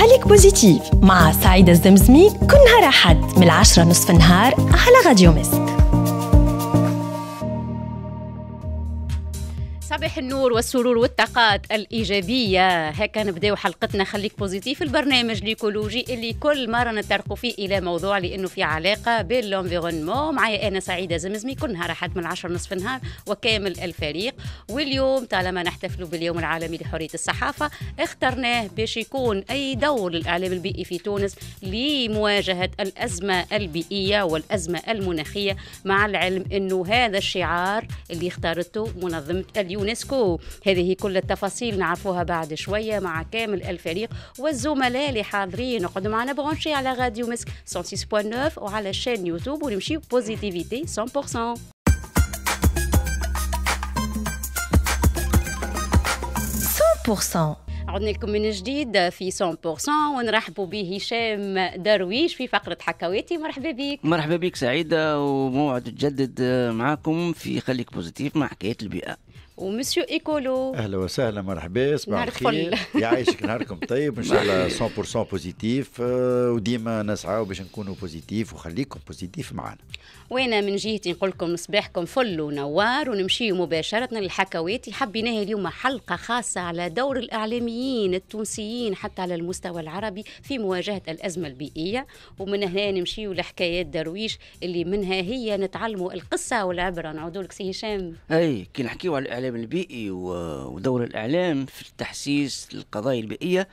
خليك بوزيتيف مع سعيدة الزمزمي كل نهار أحد من العشرة نصف النهار على غاديو ميست صباح النور والسرور والطاقات الإيجابية هكا نبداو حلقتنا خليك بوزيتيف البرنامج الإيكولوجي اللي كل مرة نترقوا فيه إلى موضوع لأنه في علاقة بالانفيرونمون معايا أنا سعيدة زمزمي كل نهار أحد من العشر نصف النهار وكامل الفريق واليوم طالما نحتفلوا باليوم العالمي لحرية الصحافة اخترناه باش يكون أي دور للإعلام البيئي في تونس لمواجهة الأزمة البيئية والأزمة المناخية مع العلم أنه هذا الشعار اللي اختارته منظمة اليونان اليونسكو هذه كل التفاصيل نعرفوها بعد شوية مع كامل الفريق والزملاء اللي حاضرين نقعدوا معنا برونشي على راديو مسك 106.9 وعلى الشان يوتيوب ونمشي بوزيتيفيتي 100% عدنا لكم من جديد في 100% ونرحبوا بهشام درويش في فقرة حكواتي مرحبا بك مرحبا بك سعيدة وموعد تجدد معاكم في خليك بوزيتيف مع حكاية البيئة ومسيو ايكولو اهلا وسهلا مرحبا صباح الخير يعيشك نهاركم طيب ان شاء الله 100% بوزيتيف آه، وديما نسعى باش نكونوا بوزيتيف وخليكم بوزيتيف معنا وانا من جهتي نقول لكم صباحكم فل ونوار ونمشي مباشره للحكوات حبيناها اليوم حلقه خاصه على دور الاعلاميين التونسيين حتى على المستوى العربي في مواجهه الازمه البيئيه ومن هنا نمشيو لحكايات درويش اللي منها هي نتعلموا القصه والعبره نعودوا لك سي هشام اي كي نحكيو على الاعلام الإعلام البيئي ودور الإعلام في التحسيس للقضايا البيئية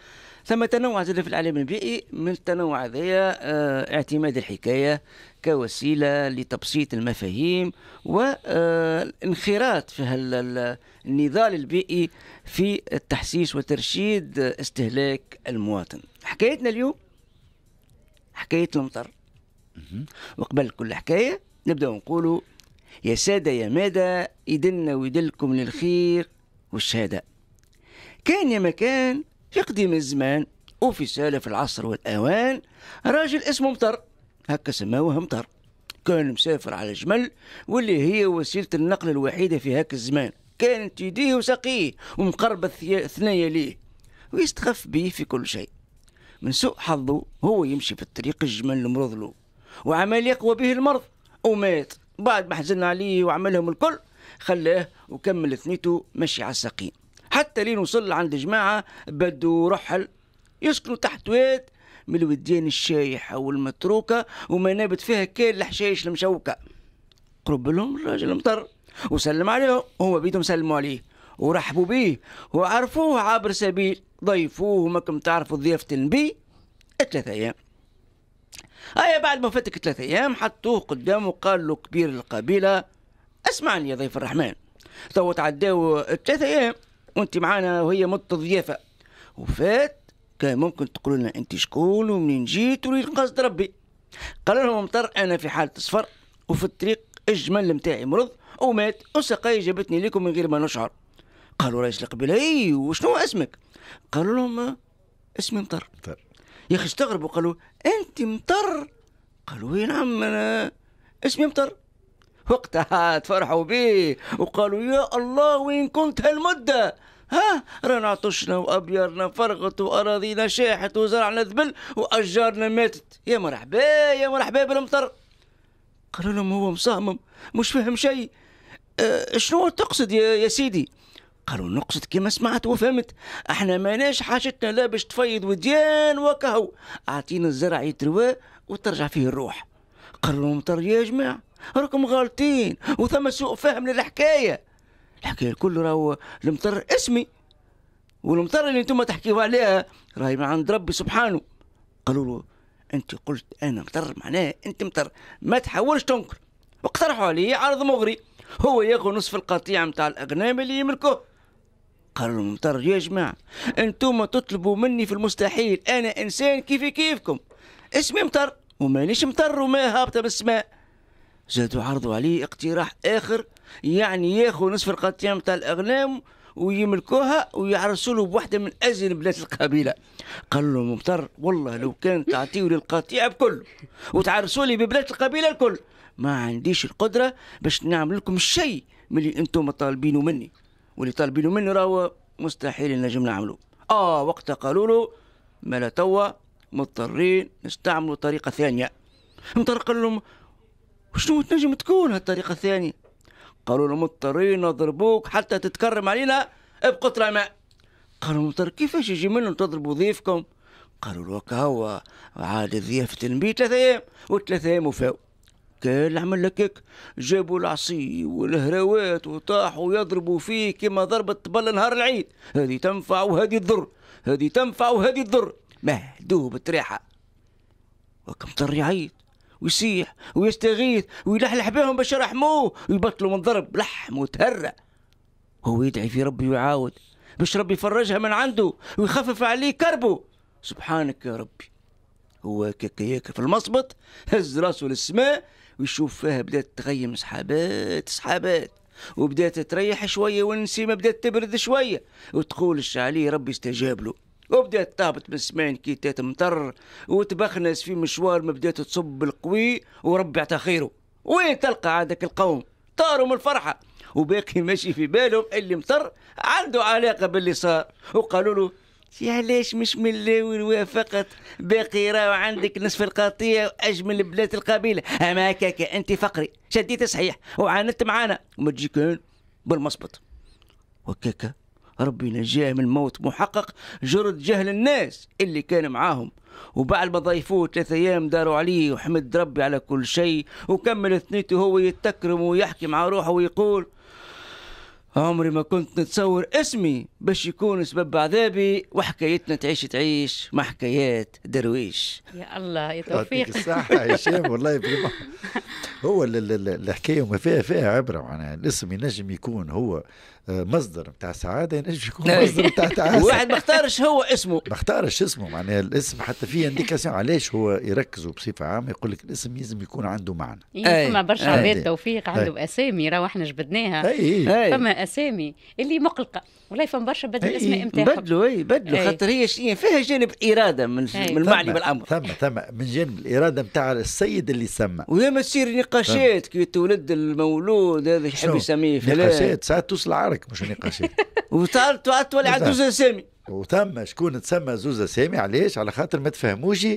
ثم تنوع زاد في الإعلام البيئي من التنوع هذايا آه، اعتماد الحكاية كوسيلة لتبسيط المفاهيم والانخراط آه، في النضال البيئي في التحسيس وترشيد استهلاك المواطن حكايتنا اليوم حكاية المطر وقبل كل حكاية نبدأ نقولوا يا سادة يا مادة يدلنا ويدلكم للخير والشهادة كان يا مكان في قديم الزمان وفي سالف العصر والأوان راجل اسمه مطر هكا سماوه مطر كان مسافر على جمل واللي هي وسيلة النقل الوحيدة في هاك الزمان كانت يديه وسقيه ومقربة ثنايا ليه ويستخف بيه في كل شيء من سوء حظه هو يمشي في الطريق الجمل المرض له وعمال يقوى به المرض ومات بعد ما حزن عليه وعملهم الكل خلاه وكمل ثنيته مشي على السقيم حتى لين وصل عند جماعة بدو رحل يسكنوا تحت واد من الوديان الشايحة والمتروكة وما نابت فيها كان الحشايش المشوكة قرب لهم الراجل المطر وسلم عليهم وهو بيدهم سلموا عليه ورحبوا بيه وعرفوه عبر سبيل ضيفوه كم تعرفوا ضيافة النبي ثلاثة أيام هيا بعد ما فاتك ثلاثة أيام حطوه قدامه قال له كبير القبيلة اسمعني يا ضيف الرحمن تو تعداو ثلاثة أيام وأنت معانا وهي مدة الضيافة وفات كان ممكن تقول لنا أنت شكون ومنين جيت ولين قصد ربي قال لهم مطر أنا في حالة صفر وفي الطريق الجمل متاعي مرض ومات وسقاي جابتني لكم من غير ما نشعر قالوا رئيس القبيلة اي وشنو اسمك قالوا لهم اسمي مطر مطر يا اخي استغربوا قالوا انت مطر قالوا وين إيه نعم انا اسمي مطر وقتها تفرحوا بيه وقالوا يا الله وين كنت هالمده ها رانا عطشنا وابيارنا فرغت واراضينا شاحت وزرعنا ذبل واشجارنا ماتت يا مرحبا يا مرحبا بالمطر قالوا لهم هو مصمم مش فاهم شيء أه شنو تقصد يا, يا سيدي قالوا نقصد كما سمعت وفهمت احنا ماناش حاجتنا لا باش تفيض وديان وكهو اعطينا الزرع يتروى وترجع فيه الروح قالوا المطر يا جماعه راكم غالطين وثم سوء فهم للحكايه الحكايه الكل راهو المطر اسمي والمطر اللي انتم تحكيوا عليها راهي من عند ربي سبحانه قالوا له انت قلت انا مطر معناه انت مطر ما تحاولش تنكر واقترحوا عليه عرض مغري هو ياخذ نصف القطيع متاع الاغنام اللي يملكوه قرار المطر يا جماعة انتم تطلبوا مني في المستحيل أنا إنسان كيفي كيفكم اسمي مطر ومانيش مطر وما هابطة بالسماء زادوا عرضوا عليه اقتراح آخر يعني ياخذوا نصف القطيع متاع الأغنام ويملكوها ويعرسوا له بوحدة من أزين بلاد القبيلة قال له مطر والله لو كان تعطيوا لي القطيع بكل وتعرسوا لي ببلاد القبيلة الكل ما عنديش القدرة باش نعمل لكم شيء من اللي انتم طالبينه مني واللي طالبينه مني راهو مستحيل نجم نعملو اه وقتها قالوا له ما لا توا مضطرين نستعملوا طريقه ثانيه قال لهم شنو تنجم تكون هالطريقه الثانيه قالوا له مضطرين نضربوك حتى تتكرم علينا بقطره ماء قالوا مضطر كيفاش يجي منهم تضربوا ضيفكم قالوا له هو عاد ضيافة المبيت ثلاثة أيام وثلاثة أيام وفاو كان العمل هكاك جابوا العصي والهراوات وطاحوا يضربوا فيه كما ضربت طبل نهار العيد هذه تنفع وهذه تضر هذه تنفع وهذه تضر مهدوب تريحة وكم طر يعيط ويسيح ويستغيث ويلحلح بهم باش يرحموه ويبطلوا من ضرب لحم وتهرى هو يدعي في ربي ويعاود باش ربي يفرجها من عنده ويخفف عليه كربه سبحانك يا ربي هو كيكياك في المصبط هز راسه للسماء ويشوف فيها بدات تغيم سحابات سحابات وبدات تريح شويه والنسيمه بدات تبرد شويه وتقول عليه ربي استجاب له وبدات تهبط من السمان كي تات مطر وتبخنس في مشوار ما بدات تصب بالقوي وربي عطا خيره وين تلقى عادك القوم طاروا من الفرحه وباقي ماشي في بالهم اللي مطر عنده علاقه باللي صار وقالوا له يا علاش مش من الاول فقط باقي راهو عندك نصف القطيع واجمل بلاد القبيله اما هكاك انت فقري شديت صحيح وعاندت معانا وما تجيك بالمصبط وكاكا ربي نجاه من الموت محقق جرد جهل الناس اللي كان معاهم وبعد ما ضيفوه ثلاثة أيام داروا عليه وحمد ربي على كل شيء وكمل ثنيته هو يتكرم ويحكي مع روحه ويقول عمري ما كنت نتصور اسمي باش يكون سبب عذابي وحكايتنا تعيش تعيش مع حكايات درويش يا الله يا توفيق الصحة هشام والله هو الحكاية وما فيها فيها عبرة معناها الاسم ينجم يكون هو مصدر نتاع سعاده ينجم يعني يكون مصدر نتاع تعاسه واحد ما اختارش هو اسمه ما اختارش اسمه معناها الاسم حتى فيه انديكاسيون علاش هو يركزوا بصفه عامه يقول لك الاسم لازم يكون عنده معنى فما إيه، إيه، برشا عباد إيه. توفيق عنده اسامي راهو احنا جبدناها فما اسامي اللي مقلقه والله فما برشا بدل الاسماء نتاعهم بدلوا اي بدلوا خاطر هي شنو فيها جانب اراده من من معلم بالامر ثم ثم من جانب الاراده نتاع السيد اللي سمى وياما تصير نقاشات كي تولد المولود هذا يحب يسميه نقاشات ساعات توصل عارك حضرتك مش نقاشي وتولي عنده زوز سامي وتم شكون تسمى زوز سامي علاش على خاطر ما تفهموش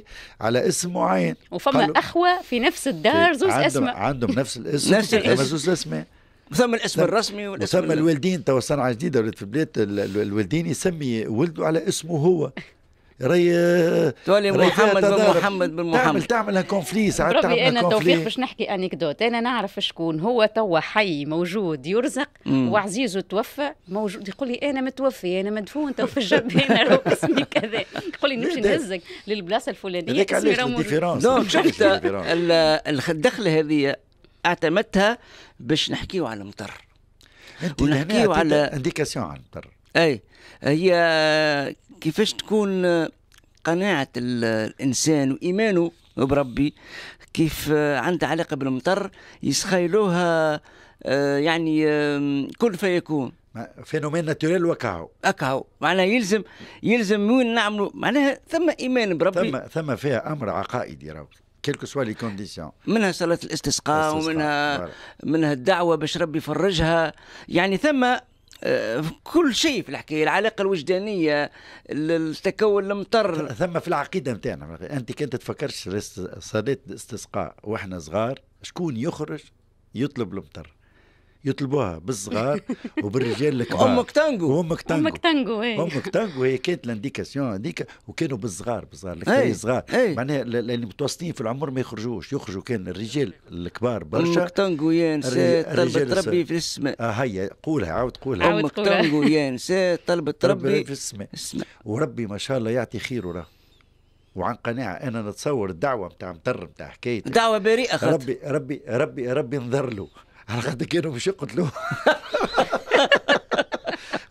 على اسم معين وفما اخوه في نفس الدار زوز اسماء عندهم نفس الاسم نفس الاسم زوز اسماء مسمى الاسم الرسمي والاسم الوالدين توا صنعه جديده في البلاد الوالدين يسمي ولده على اسمه هو راي تولي ري محمد بن محمد بن محمد تعمل تعملها كونفلي ساعات تعمل انا التوفيق باش نحكي انكدوت انا نعرف شكون هو توا حي موجود يرزق وعزيزه توفى موجود يقول لي انا متوفي انا مدفون تو في الجبهه انا اسمي كذا يقول لي نمشي نهزك للبلاصه الفلانيه هذاك اسمي راهو شفت الدخله هذه اعتمدتها باش نحكيو على المطر ونحكيو على انديكاسيون على المطر اي هي كيفاش تكون قناعة الإنسان وإيمانه بربي كيف عنده علاقة بالمطر يسخيلوها آه، يعني كل فيكون فينومين ناتوريل وكاهو اكاهو معناها يلزم يلزم وين نعملوا معناها ثم ايمان بربي ثم ثم فيها امر عقائدي راهو كيلكو سوا لي كونديسيون منها صلاة الاستسقاء, ومنها بارد. منها الدعوة باش ربي يفرجها يعني ثم كل شيء في الحكايه العلاقه الوجدانيه التكون المطر ثم في العقيده نتاعنا انت كنت تفكرش صلاه الاستسقاء واحنا صغار شكون يخرج يطلب المطر يطلبوها بالصغار وبالرجال الكبار امك تانجو امك تانجو امك تانجو ايه امك تانجو هي كانت لانديكاسيون هذيك وكانوا بالصغار بالصغار إيه، الكبار صغار إيه. معناها اللي متوسطين في العمر ما يخرجوش يخرجوا كان الرجال الكبار برشا امك تانجو يا نساء طلبت ربي في السماء آه هيا قولها عاود قولها امك تانجو يا نساء طلبت ربي في السماء وربي ما شاء الله يعطي خيره وراه وعن قناعة أنا نتصور الدعوة متاع مطر متاع حكاية دعوة بريئة خاطر ربي ربي ربي ربي انذر له على خاطر كانوا باش يقتلوا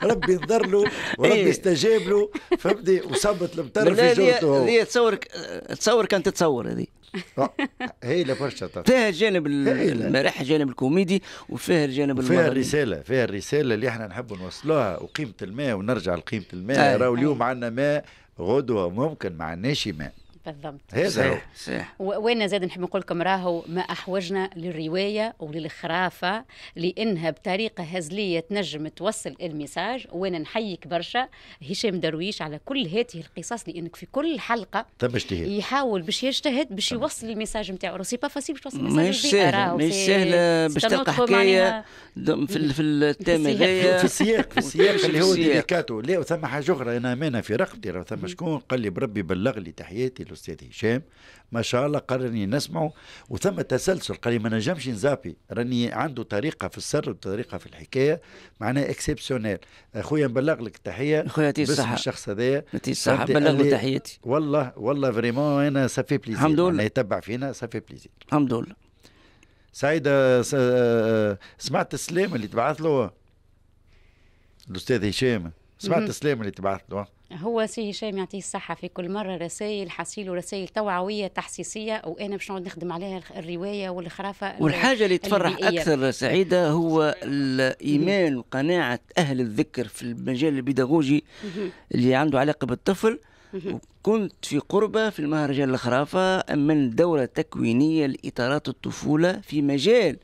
ربي يضر له وربي استجاب إيه. له فهمتني وصبت المطر في جوته هي تصور تصور كان تتصور هذه آه، لا برشا فيها الجانب المرح الجانب الكوميدي وفيها الجانب فيها الرساله فيها الرساله اللي احنا نحب نوصلوها وقيمه الماء ونرجع لقيمه الماء راهو اليوم عندنا ماء غدوه ممكن ما عندناش ماء قدمت هذا صحيح وين زاد نحب نقول لكم راهو ما احوجنا للروايه وللخرافه لانها بطريقه هزليه تنجم توصل الميساج وانا نحيك برشا هشام درويش على كل هذه القصص لانك في كل حلقه طيب يحاول باش يجتهد باش طيب. يوصل الميساج نتاعو سي با فاسيل باش توصل ماهيش سهله مش سهله باش تلقى حكايه في في التام في السياق في السياق اللي هو ديليكاتو لا ثم حاجه اخرى انا امانه في رقبتي ثم شكون قال لي بربي بلغ لي تحياتي الاستاذ هشام ما شاء الله قررني نسمعه وثم تسلسل قال لي ما نجمش نزابي راني عنده طريقه في السر وطريقه في الحكايه معناها اكسبسيونيل خويا نبلغ لك التحيه خويا يعطيك الصحه الشخص هذايا يعطيك الصحه بلغ له تحياتي والله والله فريمون انا سافي بليزير الحمد لله يتبع فينا سافي بليزير الحمد لله سعيد آه، آه، آه، سمعت السلام اللي تبعث له الأستاذ هشام سمعت السلام اللي تبعث له هو سي هشام يعطيه الصحة في كل مرة رسائل حصيل ورسائل توعوية تحسيسية وأنا باش نقعد نخدم عليها الرواية والخرافة والحاجة اللي تفرح أكثر سعيدة هو الإيمان وقناعة أهل الذكر في المجال البيداغوجي اللي عنده علاقة بالطفل وكنت في قربة في المهرجان الخرافة من دورة تكوينية لإطارات الطفولة في مجال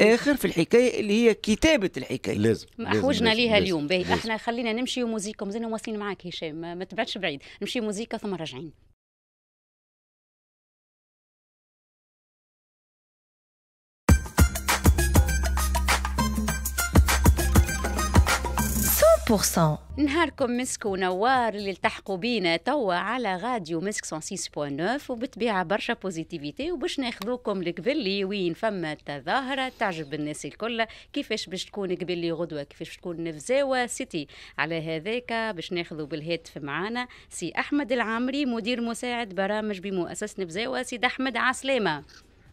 اخر في الحكايه اللي هي كتابه الحكايه لازم احوجنا ليها اليوم باهي احنا خلينا نمشي موزيكا مازلنا واصلين معاك هشام ما تبعدش بعيد نمشي موزيكا ثم راجعين 100% نهاركم مسك ونوار اللي التحقوا بينا توا على راديو مسك 106.9 وبتبيع برشا بوزيتيفيتي وباش ناخذوكم لقبلي وين فما تظاهرة تعجب الناس الكل كيفاش باش تكون قبلي غدوة كيفاش تكون نفزاوة سيتي على هذاك باش ناخذوا بالهاتف معانا سي أحمد العامري مدير مساعد برامج بمؤسسة نفزاوة سي أحمد عسلامة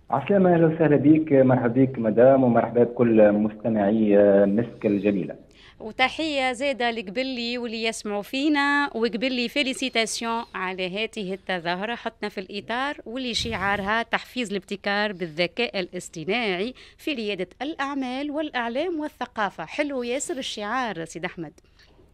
عسلامة أهلا وسهلا بك مرحبا بك مدام ومرحبا بكل مستمعي آه، مسك الجميلة وتحية زادة لقبلي واللي يسمعوا فينا وقبلي فيليسيتاسيون على هذه التظاهرة حطنا في الإطار واللي شعارها تحفيز الابتكار بالذكاء الاصطناعي في ريادة الأعمال والإعلام والثقافة حلو ياسر الشعار سيد أحمد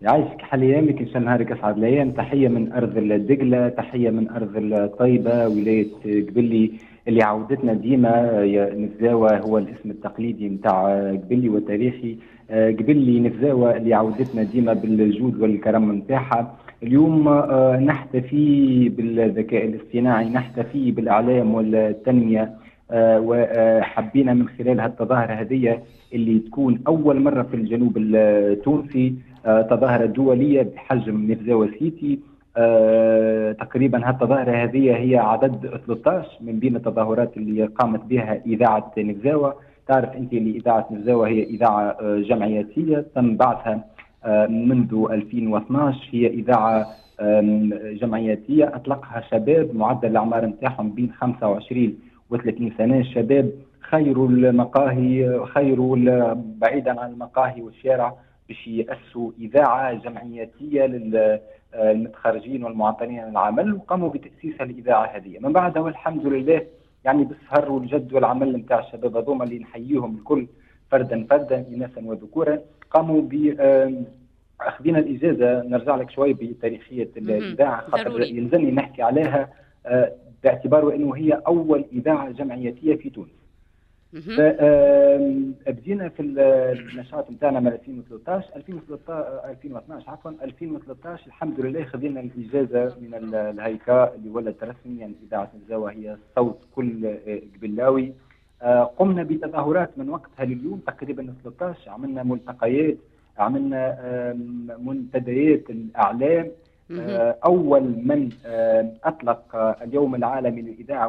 يعيشك حل ايامك ان شاء نهارك اسعد الايام تحيه من ارض الدقله تحيه من ارض الطيبه ولايه قبلي اللي عودتنا ديما نزاوه هو الاسم التقليدي نتاع قبلي والتاريخي قبل اللي نفزاوة اللي عودتنا ديما بالجود والكرم نتاعها اليوم آه، نحتفي بالذكاء الاصطناعي نحتفي بالإعلام والتنمية آه، وحبينا من خلال هالتظاهرة هذه اللي تكون أول مرة في الجنوب التونسي آه، تظاهرة دولية بحجم نفزاوة سيتي أه تقريبا هالتظاهرة هذه هي عدد 13 من بين التظاهرات اللي قامت بها إذاعة نفزاوة تعرف انت اذاعه نزاوه آه، هي اذاعه جمعياتيه تم بعثها منذ 2012 هي اذاعه جمعياتيه اطلقها شباب معدل الاعمار نتاعهم بين 25 و 30 سنه شباب خير المقاهي خير بعيدا عن المقاهي والشارع باش ياسسوا اذاعه جمعياتيه آه، للمتخرجين والمعطلين عن العمل وقاموا بتاسيس الاذاعه هذه من بعدها والحمد لله يعني بالسهر والجد والعمل نتاع الشباب هذوما اللي نحييهم الكل فردا فردا اناثا وذكورا قاموا ب اخذنا الاجازه نرجع لك شوي بتاريخيه الاذاعه خاطر يلزمني نحكي عليها آه، باعتبار انه هي اول اذاعه جمعيتيه في تونس آه، بدينا في النشاط نتاعنا من 2013 2013 2012 عفوا 2013 الحمد لله خذينا الاجازه من الهيكا اللي ولد رسميا يعني اذاعه الزاويه هي صوت كل آه، قبلاوي آه، قمنا بتظاهرات من وقتها لليوم تقريبا 13 عملنا ملتقيات عملنا منتديات الاعلام اول من اطلق اليوم العالمي للاذاعه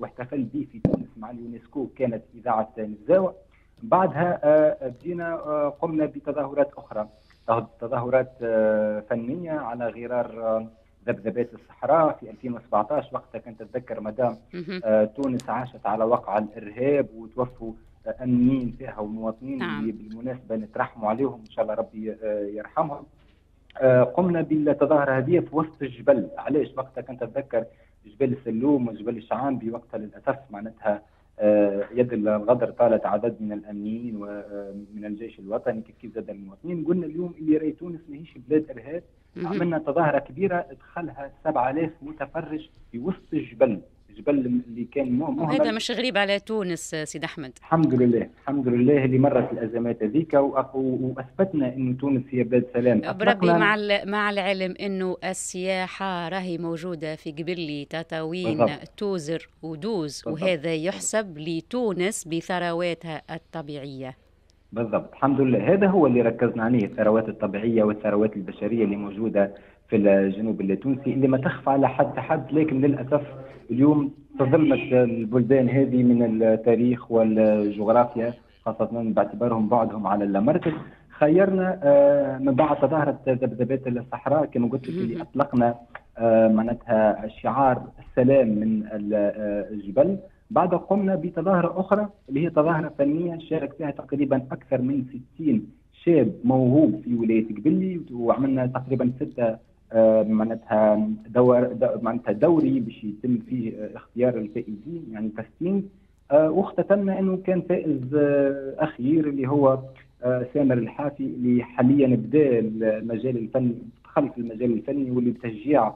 واحتفل به في تونس مع اليونسكو كانت اذاعه نزاوه بعدها بدينا آه، آه، قمنا بتظاهرات اخرى تظاهرات آه، فنيه على غرار ذبذبات الصحراء في 2017 وقتها كنت اتذكر مدام تونس عاشت على وقع الارهاب وتوفوا امنين فيها ومواطنين نعم. بالمناسبه نترحموا عليهم ان شاء الله ربي يرحمهم قمنا بالتظاهره هذه في وسط الجبل علاش وقتها كنت اتذكر جبال سلوم وجبال شعان بوقتها للاسف معناتها آه، يد الغدر طالت عدد من الامنيين ومن آه، الجيش الوطني كيف كيف زاد المواطنين قلنا اليوم اللي راي تونس ماهيش بلاد ارهاب عملنا تظاهره كبيره ادخلها 7000 متفرج في وسط الجبل الجبل اللي كان مهمل هذا مش غريب على تونس آه، سيد احمد الحمد لله الحمد لله اللي مرت الازمات هذيك واثبتنا انه تونس هي بلاد سلام بربي مع مع العلم انه السياحه راهي موجوده في قبلي تطاوين توزر ودوز بالضبط. وهذا يحسب لتونس بثرواتها الطبيعيه بالضبط الحمد لله هذا هو اللي ركزنا عليه الثروات الطبيعيه والثروات البشريه اللي موجوده في الجنوب التونسي اللي ما تخفى على حد حد لكن للاسف اليوم تظلمت البلدان هذه من التاريخ والجغرافيا خاصة باعتبارهم بعدهم على المركز خيرنا آه، من بعد تظاهرة ذبذبات الصحراء كما قلت لك اللي أطلقنا آه، معناتها شعار السلام من آه، الجبل بعد قمنا بتظاهرة أخرى اللي هي تظاهرة فنية شارك فيها تقريبا أكثر من 60 شاب موهوب في ولاية قبلي وعملنا تقريبا ستة آه، معناتها دور معناتها دوري باش يتم فيه آه، اختيار الفائزين يعني تستينج آه، واختتمنا انه كان فائز اخير اللي هو سامر الحافي اللي حاليا بدا المجال الفني دخل في المجال الفني واللي بتشجيع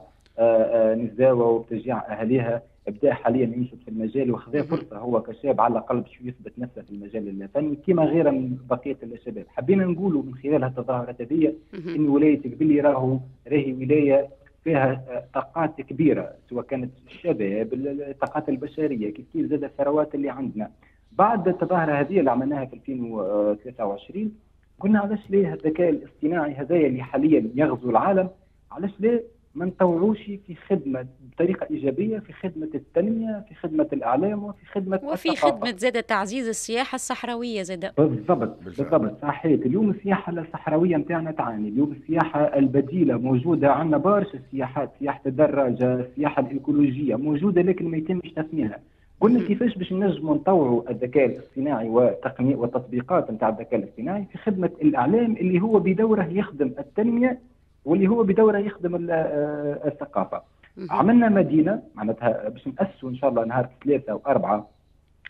نزاوه وبتشجيع اهاليها بدا حاليا ينشط في المجال وخذا فرصه هو كشاب على الاقل باش يثبت نفسه في المجال الفني كما غيره من بقيه الشباب حبينا نقولوا من خلال التظاهرة هذه ان ولايه قبلي راهو راهي ولايه فيها طاقات كبيره سواء كانت الشباب الطاقات البشريه كيف كيف زاد الثروات اللي عندنا بعد التظاهره هذه اللي عملناها في 2023 قلنا علاش ليه الذكاء الاصطناعي هذايا اللي حاليا يغزو العالم علاش ليه ما نطوعوش في خدمه بطريقه ايجابيه في خدمه التنميه في خدمه الاعلام وفي خدمه وفي الثقافة. خدمه زاد تعزيز السياحه الصحراويه زاد بالضبط بالضبط صحيت اليوم السياحه الصحراويه نتاعنا تعاني اليوم السياحه البديله موجوده عندنا برشا سياحات سياحه الدراجه السياحه الايكولوجيه موجوده لكن ما يتمش تسميها قلنا كيفاش باش نجموا نطوعوا الذكاء الاصطناعي وتقنية والتطبيقات نتاع الذكاء الاصطناعي في خدمه الاعلام اللي هو بدوره يخدم التنميه واللي هو بدوره يخدم آه، الثقافه عملنا مدينه معناتها باش نأسسوا ان شاء الله نهار ثلاثه واربعه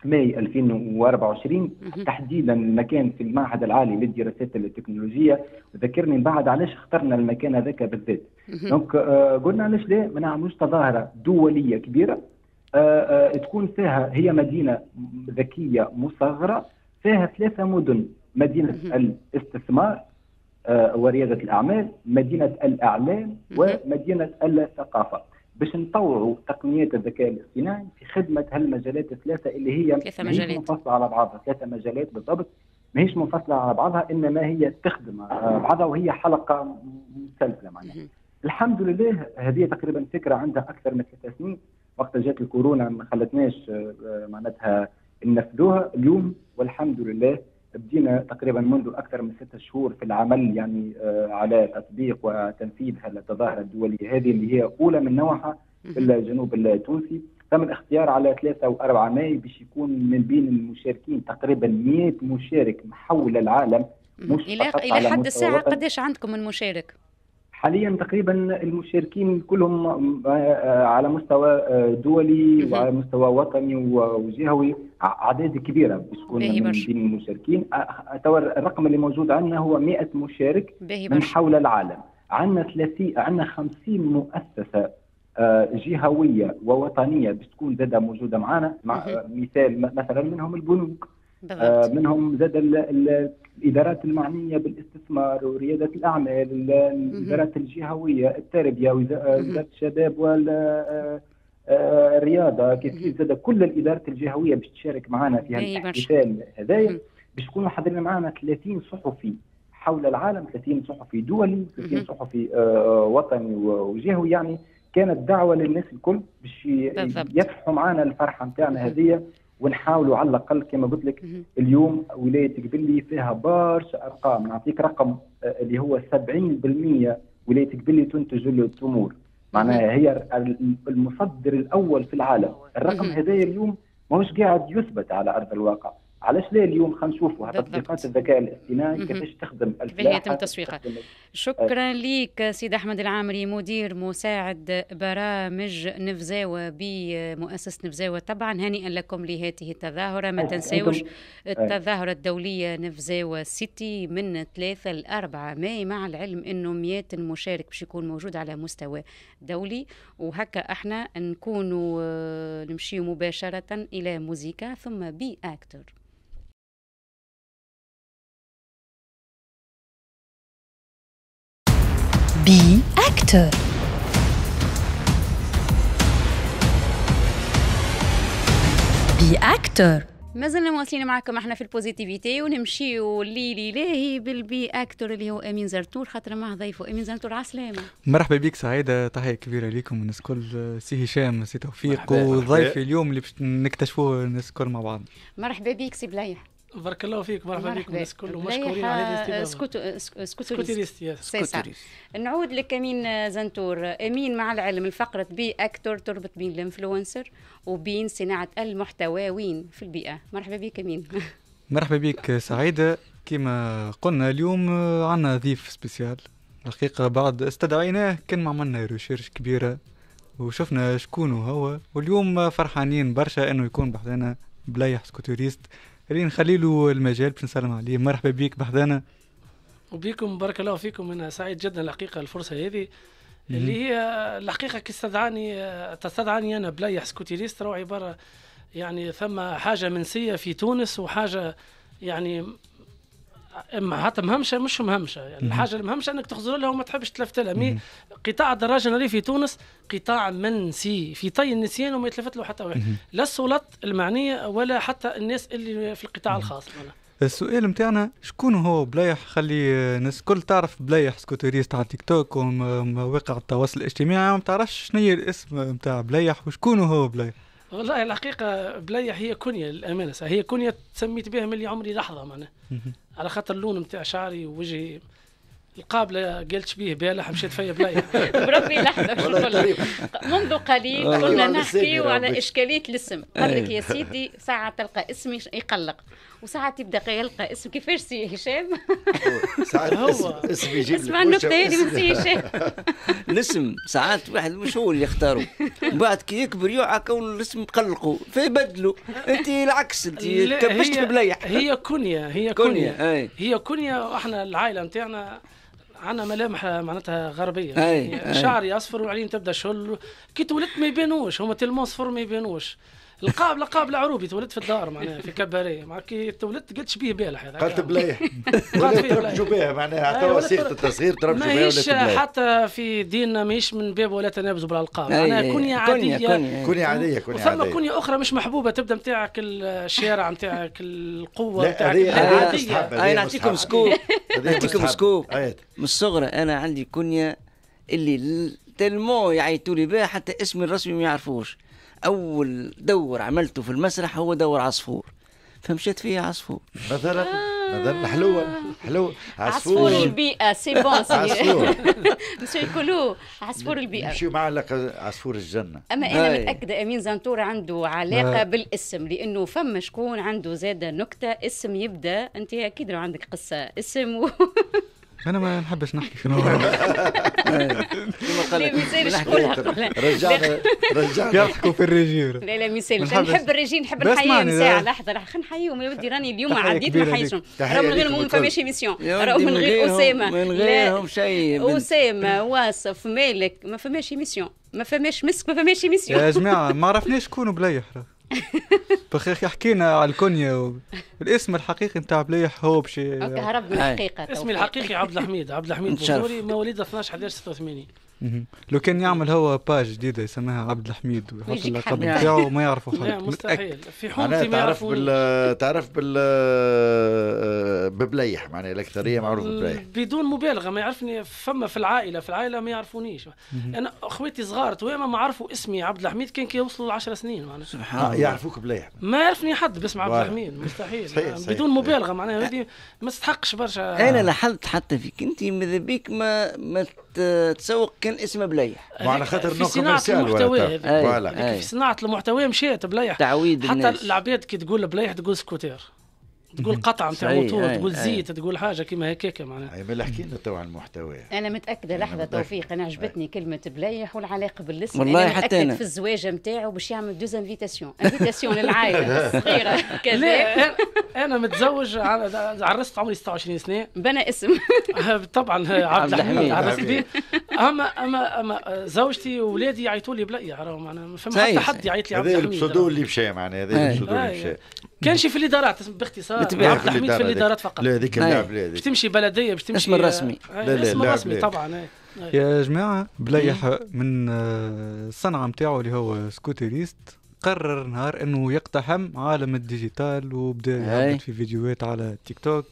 ماي 2024 تحديدا المكان في المعهد العالي للدراسات التكنولوجيه ذكرني من بعد علاش اخترنا المكان هذاك بالذات دونك آه، قلنا علاش لا ما نعملوش تظاهره دوليه كبيره آه، آه، تكون فيها هي مدينه ذكيه مصغره فيها ثلاثه مدن مدينه الاستثمار ورياده الاعمال مدينه الاعلام ومدينه الثقافه باش نطوعوا تقنيات الذكاء الاصطناعي في خدمه هالمجالات الثلاثه اللي هي ثلاثة مجالات. منفصله على بعضها ثلاثه مجالات بالضبط ماهيش منفصله على بعضها انما هي تخدم بعضها وهي حلقه متسلسله معناها الحمد لله هذه تقريبا فكره عندها اكثر من ثلاث سنين وقت جات الكورونا ما خلتناش آه، معناتها ننفذوها اليوم والحمد لله بدينا تقريبا منذ اكثر من ستة شهور في العمل يعني آه، على تطبيق وتنفيذ التظاهره الدوليه هذه اللي هي اولى من نوعها في الجنوب التونسي تم الاختيار على 3 و4 ماي باش يكون من بين المشاركين تقريبا 100 مشارك حول العالم مش الى الى حد الساعه قداش عندكم من مشارك؟ حاليا تقريبا المشاركين كلهم آه، آه، على مستوى آه، دولي وعلى مستوى وطني وجهوي اعداد كبيره بتكون من المشاركين اتصور الرقم اللي موجود عندنا هو 100 مشارك من حول العالم عندنا 30 عندنا 50 مؤسسه جهويه ووطنيه بتكون زادة موجوده معنا مع مثال مثلا منهم البنوك آه، منهم زاد الادارات المعنيه بالاستثمار ورياده الاعمال الادارات الجهويه التربيه آه، وزاره الشباب وال آه، الرياضه كيف زاد كل الادارات الجهويه باش تشارك معنا في الاحتفال هذايا باش يكونوا حاضرين معنا 30 صحفي حول العالم 30 صحفي دولي 30 صحفي وطني وجهوي يعني كانت دعوه للناس الكل باش يفرحوا معنا الفرحه نتاعنا هذه ونحاولوا على الاقل كما قلت لك اليوم ولايه قبلي فيها برشا ارقام نعطيك رقم آه، اللي هو 70% ولايه قبلي تنتج التمور معناها هي المصدر الاول في العالم الرقم هذا اليوم ماهوش قاعد يثبت على ارض الواقع علاش لا اليوم خنشوفوا تطبيقات الذكاء الاصطناعي كيفاش تخدم الفلاحه يتم تسويقها شكرا أه. لك سيد احمد العامري مدير مساعد برامج نفزاوه بمؤسسه نفزاوه طبعا هنيئا لكم لهذه التظاهره ما أه. تنساوش أه. التظاهره الدوليه نفزاوه سيتي من ثلاثة لأربعة ماي مع العلم أنه مئات المشارك باش يكون موجود على مستوى دولي وهكا احنا نكونوا نمشي مباشرة إلى موزيكا ثم بي أكتر B. Actor B. Actor مازلنا مواصلين معكم احنا في البوزيتيفيتي ونمشيو الليلي لاهي بالبي اكتور اللي هو امين زرتور خاطر مع ضيفه امين زرتور على السلامه مرحبا بك سعيده تحيه كبيره ليكم الناس الكل سي هشام سي توفيق وضيفي اليوم اللي باش نكتشفوه الناس الكل مع بعض مرحبا بك سي بلايح بارك الله فيك مرحبا بكم الناس الكل ومشكورين على الاستضافه سكوتوريست سكوتوريست نعود لك امين زنتور امين مع العلم الفقره بي اكتور تربط بين الانفلونسر وبين صناعه المحتوى وين في البيئه مرحبا بك امين مرحبا بك سعيده كما قلنا اليوم عندنا ضيف سبيسيال الحقيقه بعد استدعيناه كان عملنا ريشيرش كبيره وشفنا شكون هو واليوم فرحانين برشا انه يكون بعدنا بلايح سكوتوريست اللي نخلي له المجال باش نسلم عليه مرحبا بك بحضانا وبيكم بارك الله فيكم انا سعيد جدا الحقيقه الفرصه هذه اللي هي الحقيقه كي استدعاني تستدعاني انا بلايح سكوتيريست راهو عباره يعني ثم حاجه منسيه في تونس وحاجه يعني حتى مهمشه مش مهمشه يعني الحاجه المهمشه انك تخزر لها وما تحبش تلفت لها قطاع الدراجه الناريه في تونس قطاع منسي في طي النسيان وما يتلفت له حتى واحد لا السلطات المعنيه ولا حتى الناس اللي في القطاع الخاص معنا. السؤال نتاعنا شكون هو بلايح خلي الناس الكل تعرف بلايح سكوتوريست على تيك توك ومواقع التواصل الاجتماعي وما تعرفش شنو هي الاسم نتاع بلايح وشكون هو بلايح والله الحقيقة بلايح هي كنية للأمانة هي كنية تسميت بها من عمري لحظة معناها على خاطر اللون نتاع شعري ووجهي القابله قالت بيه بالح مشيت فيا بلاي بربي لحظه منذ قليل كنا نحكي على اشكاليه الاسم قال لك يا سيدي ساعه تلقى اسمي يقلق وساعات يبدا يلقى اسم كيفاش سي هشام ساعات اسم اسم يجيب اسم النكته هذه من سي هشام الاسم ساعات واحد مش هو اللي يختاره بعد كي يكبر يوعى كون الاسم قلقوا فيبدلوا انت العكس انت كبشت المليح هي كونيا هي كونيا هي كونيا احنا العائله نتاعنا عندنا ملامح معناتها غربيه أي يعني أي شعري اصفر وعينين تبدا شل كي تولدت ما يبانوش هما تلمون صفر ما يبانوش القابله قابله عروبي تولدت في الدار معناها في كباريه مع كي تولدت قلت شبيه بلح قالت بلاي قالت تربجوا بها معناها عطاوها صيغه التصغير تربجوا بها ماهيش حتى في ديننا ماهيش من باب ولا تنابز بالالقاب معناها كنية عادية كنية عادية كنية عادية ثم أخرى مش محبوبة تبدا نتاعك الشارع نتاعك القوة نتاعك العادية أنا نعطيكم سكوب نعطيكم سكوب أيوة. من الصغرى أنا عندي كنية اللي تلمو يعيطوا لي بها حتى اسمي الرسمي ما يعرفوش اول دور عملته في المسرح هو دور عصفور فمشيت فيه عصفور مثلا مثلا آه. حلوه حلوه عصفور, عصفور البيئه سي بون عصفور مسيو يقولوه عصفور البيئه مشيو معلق عصفور الجنه اما انا متاكده امين زنتور عنده علاقه ما. آه. بالاسم لانه فما شكون عنده زاده نكته اسم يبدا انت اكيد لو عندك قصه اسم و... انا ما نحبش نحكي شنو لا ما يسالش قولها رجعنا رجعنا يضحكوا في الريجير لا لا ما يسالش انا نحب الريجير نحب نحييهم ساعه لحظه راح نحييهم يا ودي راني اليوم عديت ما حيشهم راه من غير ما فماش ايميسيون راه من غير اسامه من غيرهم شيء اسامه واصف مالك ما فماش ايميسيون ما فماش مسك ما فماش ايميسيون يا جماعه ما عرفناش شكون بلا يحرق بخيخي حكينا على الكونيا و... الاسم الحقيقي نتاع بليح هو بشي اوكي هرب من الحقيقة اسمي الحقيقي عبد الحميد عبد الحميد بوزوري مواليد 12 11 86 لو كان يعمل هو باج جديده يسميها عبد الحميد ويحط اللقب بتاعه وما يعرفوا حد لا مستحيل في حومتي ما تعرف بال تعرف بال ببليح معناها الاكثريه معروف ببليح بدون مبالغه ما يعرفني فما في العائله في العائله ما يعرفونيش انا اخواتي صغار تويما ما عرفوا اسمي عبد الحميد كان كي يوصلوا ل 10 سنين معناها سبحان الله يعرفوك بليح ما يعرفني حد باسم عبد الحميد مستحيل بدون مبالغه معناها هذه ما تستحقش برشا انا لاحظت حتى فيك انت ماذا بيك ما ما تسوق كان اسمها بليح وعلى خاطر في صناعه المحتوى في صناعه المحتوى مشيت بليح تعويد حتى العباد كي تقول بليح تقول سكوتير تقول قطع نتاع موتور تقول زيت تقول حاجه كيما هكاك معناها اي بالله احكي لنا تو على المحتوى انا متاكده لحظه توفيق انا عجبتني كلمه بليح والعلاقه بالاسم والله أنا حتى انا في الزواج نتاعو باش يعمل دوز انفيتاسيون انفيتاسيون للعائله الصغيره كذا انا متزوج عرست عمري 26 سنه بنى اسم أه، طبعا أه، عبد الحميد عرست بيه اما اما اما زوجتي واولادي يعيطوا لي بليح راهو معناها ما فما حتى حد يعيط لي عبد الحميد هذا البسودو اللي مشى معناها هذا البسودو اللي مشى كان شي في الادارات باختصار عبد الحميد في الادارات فقط لا هذيك اللعب لا باش تمشي بلديه باش تمشي اسم آه، رسمي آه، لا لا اسم رسمي طبعا آه، يا جماعه بليح إيه. من الصنعه نتاعو اللي هو سكوتيريست قرر نهار انه يقتحم عالم الديجيتال وبدا يعمل في فيديوهات على تيك توك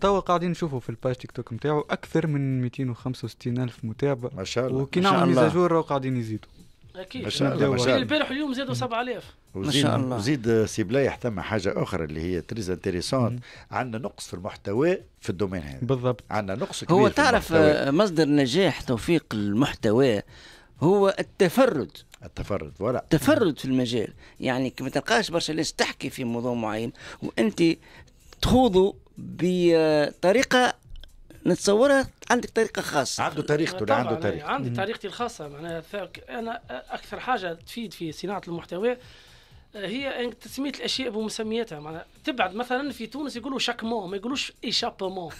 توا قاعدين نشوفوا في الباج تيك توك نتاعو اكثر من 265 الف متابع ما شاء الله وكي نعمل ميزاجور راهو قاعدين يزيدوا اكيد باش نبداو البارح اليوم زادوا 7000 ما شاء الله وزيد آه، سي بلايح ثم حاجه اخرى اللي هي تريز انتريسونت عندنا نقص في المحتوى في الدومين هذا بالضبط عندنا نقص كبير هو تعرف آه، مصدر نجاح توفيق المحتوى هو التفرد التفرد ولا التفرد في المجال يعني ما تلقاش برشا ناس تحكي في موضوع معين وانت تخوضه بطريقه نتصورها عندك طريقه خاصه عنده طريقته اللي عنده طريقه عندي طريقتي الخاصه معناها انا اكثر حاجه تفيد في صناعه المحتوى هي تسميه الاشياء بمسمياتها معناها تبعد مثلا في تونس يقولوا شاكمون ما يقولوش ايشابومون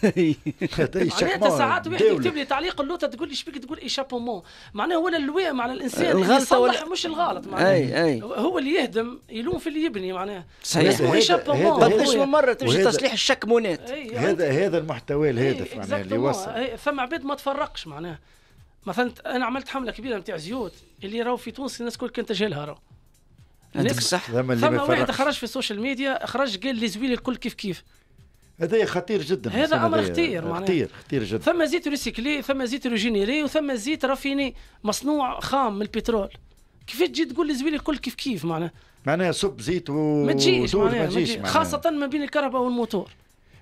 معناها ساعات واحد يكتب لي تعليق اللوطه تقول لي شبيك تقول ايشابومون معناها هو اللوام على الانسان الغلطه ولا مش الغلط معناها أي أي. هو اللي يهدم يلوم في اللي يبني معناها صحيح قداش من مره تمشي تصليح الشكمونات يعني هذا هذا المحتوى الهادف معناها اللي وصل فما عباد ما تفرقش معناها مثلا انا عملت حمله كبيره نتاع زيوت اللي راهو في تونس الناس كل كانت تجهلها راهو الصح فما واحد خرج في السوشيال ميديا خرج قال لي زويلي الكل كيف كيف هذا خطير جدا هذا امر خطير معناها خطير خطير جدا ثم زيت ريسيكلي ثم زيت ريجينيري وثم زيت رافيني مصنوع خام من البترول كيف تجي تقول لي زويلي الكل كيف كيف معناها معناها صب زيت و ما تجيش معناها خاصة ما بين الكهرباء والموتور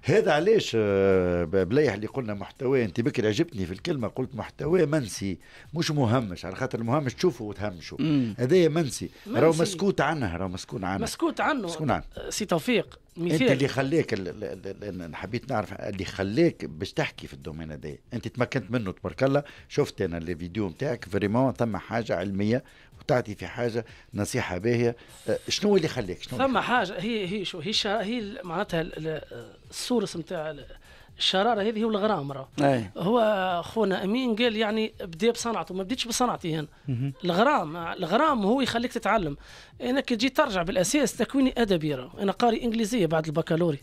هذا علاش آه، بليح اللي قلنا محتوى انت بكري عجبتني في الكلمه قلت محتوى منسي مش مهمش على خاطر المهمش تشوفه وتهمشه هذايا منسي, منسي. راهو مسكوت عنه راهو مسكون عنه مسكوت عنه مسكوت عنه آه، سي توفيق مثال. انت اللي خليك انا حبيت نعرف اللي خليك باش تحكي في الدومين هذا انت تمكنت منه تبارك الله شفت انا لي فيديو نتاعك فريمون ثم حاجه علميه وتعطي في حاجه نصيحه باهيه أه، شنو اللي خليك شنو ثم حاجه هي هي شو هي هي معناتها السورس نتاع الشراره هذه والغرامره أي. هو خونا امين قال يعني بدا بصنعته ما بديتش بصنعتي انا الغرام الغرام هو يخليك تتعلم انا كي تجي ترجع بالاساس تكويني ادبي راه انا قاري انجليزيه بعد البكالوري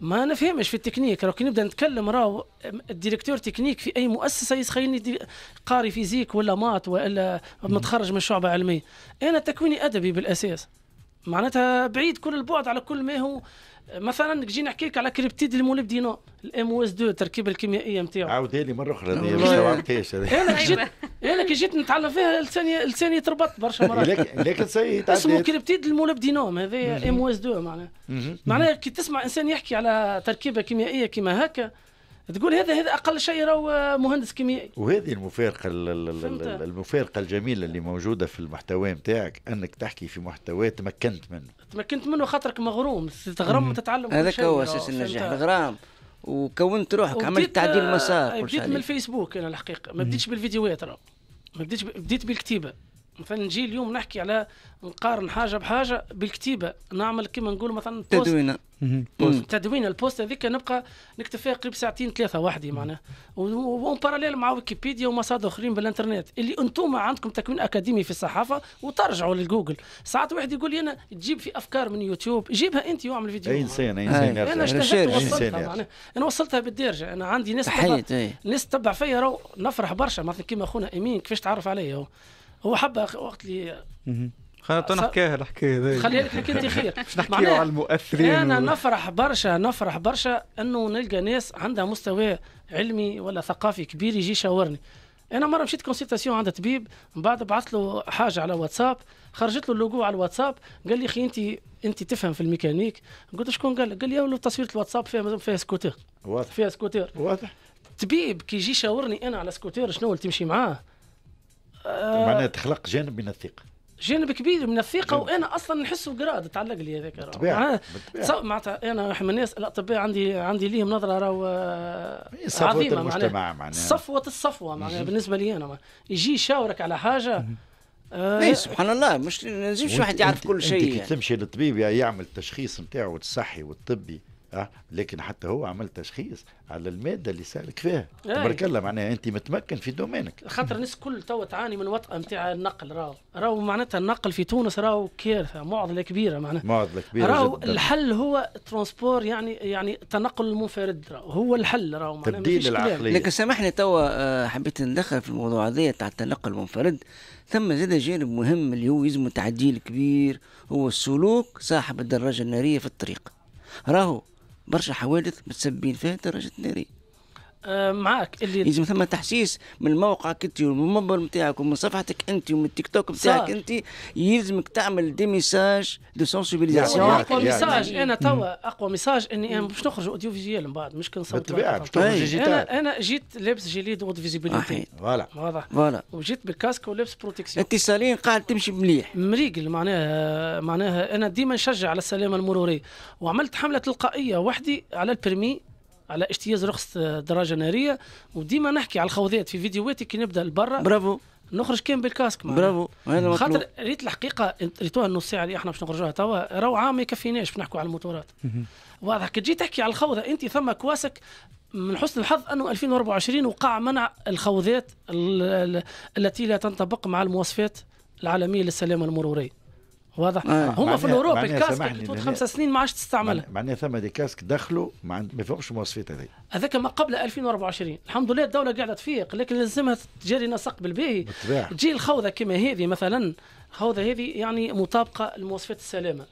ما نفهمش في التكنيك راه كي نبدا نتكلم راه الديريكتور تكنيك في اي مؤسسه يسخيني قاري فيزيك ولا مات ولا متخرج من شعبه علميه انا تكويني ادبي بالاساس معناتها بعيد كل البعد على كل ما هو مثلا جي نحكي لك على كريبتيد المولبدينو الام او اس 2 التركيبه الكيميائيه نتاعو عاودها لي مره اخرى هذه ما هذه انا جيت أيوة. انا كي جيت نتعلم فيها لساني لساني تربط برشا مرات لكن سي اسمه كريبتيد المولبدينو هذا ام او اس 2 معناها معناها كي تسمع انسان يحكي على تركيبه كيميائيه كيما هكا تقول هذا هذا اقل شيء راهو مهندس كيميائي وهذه المفارقه المفارقه الجميله اللي موجوده في المحتوى نتاعك انك تحكي في محتوى تمكنت منه تمكنت منه خاطرك مغروم تغرم تتعلم هذاك هو اساس النجاح الغرام وكونت روحك عملت تعديل مسار آه، بديت من الفيسبوك انا الحقيقه ما بديتش بالفيديوهات راه ما بديتش بديت بالكتيبه مثلا نجي اليوم نحكي على نقارن حاجه بحاجه بالكتيبه نعمل كما نقول مثلا تدوينه mm-hmm. Mm-hmm. تدوينه البوست هذيك نبقى نكتب فيها قريب ساعتين ثلاثه وحدي معناها وون باراليل مع ويكيبيديا ومصادر اخرين بالانترنت اللي انتم عندكم تكوين اكاديمي في الصحافه وترجعوا للجوجل ساعات واحد يقول لي انا تجيب في افكار من يوتيوب جيبها انت واعمل فيديو اي انسان اي انسان انا اجتهدت وصلتها يعني. انا وصلتها بالدرجه انا عندي ناس تبع ناس تبع فيا نفرح برشا مثلا كيما اخونا امين كيفاش تعرف عليا هو هو حب وقت اللي خلينا نحكيها الحكايه هذه خليها لك انت خير باش نحكيو على المؤثرين انا و... نفرح برشا نفرح برشا انه نلقى ناس عندها مستوى علمي ولا ثقافي كبير يجي يشاورني انا مره مشيت كونسلتاسيون عند طبيب من بعد بعث له حاجه على واتساب خرجت له اللوجو على الواتساب قال لي اخي انت انت تفهم في الميكانيك قلت شكون قال قال لي اول تصويره الواتساب فيها فيها سكوتير واضح فيها سكوتير واضح طبيب كي يجي يشاورني انا على سكوتير شنو اللي تمشي معاه آه معناها تخلق جانب من الثقه جانب كبير من الثقه وانا اصلا نحسه قراد تعلق لي هذاك بالطبيعه آه، معناتها انا من الناس الاطباء عندي عندي ليهم نظره راهو آه، إيه، عظيمه المجتمع معناها صفوه الصفوه معناها بالنسبه لي انا يجي يشاورك على حاجه آه إيه، سبحان الله مش نجمش واحد يعرف كل شيء انت كي يعني. تمشي للطبيب يعمل التشخيص نتاعو الصحي والطبي أه؟ لكن حتى هو عمل تشخيص على الماده اللي سالك فيها تبارك الله معناها انت متمكن في دومينك خاطر الناس الكل تو تعاني من وطأة نتاع النقل راهو راهو معناتها النقل في تونس راهو كارثه معضله كبيره معناتها معضله كبيره راهو الحل هو ترونسبور يعني يعني التنقل المنفرد راو هو الحل راهو تبديل العقليه لكن سامحني تو آه، حبيت ندخل في الموضوع هذايا تاع التنقل المنفرد ثم زاد جانب مهم اللي هو يلزم تعديل كبير هو السلوك صاحب الدراجه الناريه في الطريق راهو برشا حوادث متسببين فيها درجة النارية. آه، معاك اللي يجب ثم تحشيش من موقعك انت ومن المنبر نتاعك ومن صفحتك انت ومن التيك توك نتاعك انت يلزمك تعمل دي ميساج دو سونسيبيليزاسيون اقوى ميساج انا توا اقوى ميساج اني انا باش نخرج اوديو فيزيال من بعد مش كنصور طيب. انا انا جيت لابس جليد اود فيزيبيليتي فوالا واضح فوالا وجيت بالكاسك ولابس انت اتصاليا قاعد تمشي مليح مريقل معناها معناها انا ديما نشجع على السلامه المروريه وعملت حمله تلقائيه وحدي على البرمي على اجتياز رخصه آه، دراجه ناريه وديما نحكي على الخوذات في فيديوهاتي كي نبدا لبرا برافو نخرج كان بالكاسك معنا. برافو خاطر ريت الحقيقه ريتوها النص ساعه اللي احنا باش نخرجوها توا روعه ما يكفيناش باش نحكوا على الموتورات واضح كي تجي تحكي على الخوذه انت ثم كواسك من حسن الحظ انه 2024 وقع منع الخوذات التي لا تنطبق مع المواصفات العالميه للسلامه المروريه واضح آه. هما في الاوروبا الكاسك تفوت خمس سنين ما عادش تستعملها معناها ثم دي كاسك دخلوا ما يفوقش المواصفات هذه هذاك ما قبل 2024 الحمد لله الدوله قاعده تفيق لكن لازمها تجري نسق بالباهي تجي الخوذه كما هذه مثلا خوذه هذه يعني مطابقه لمواصفات السلامه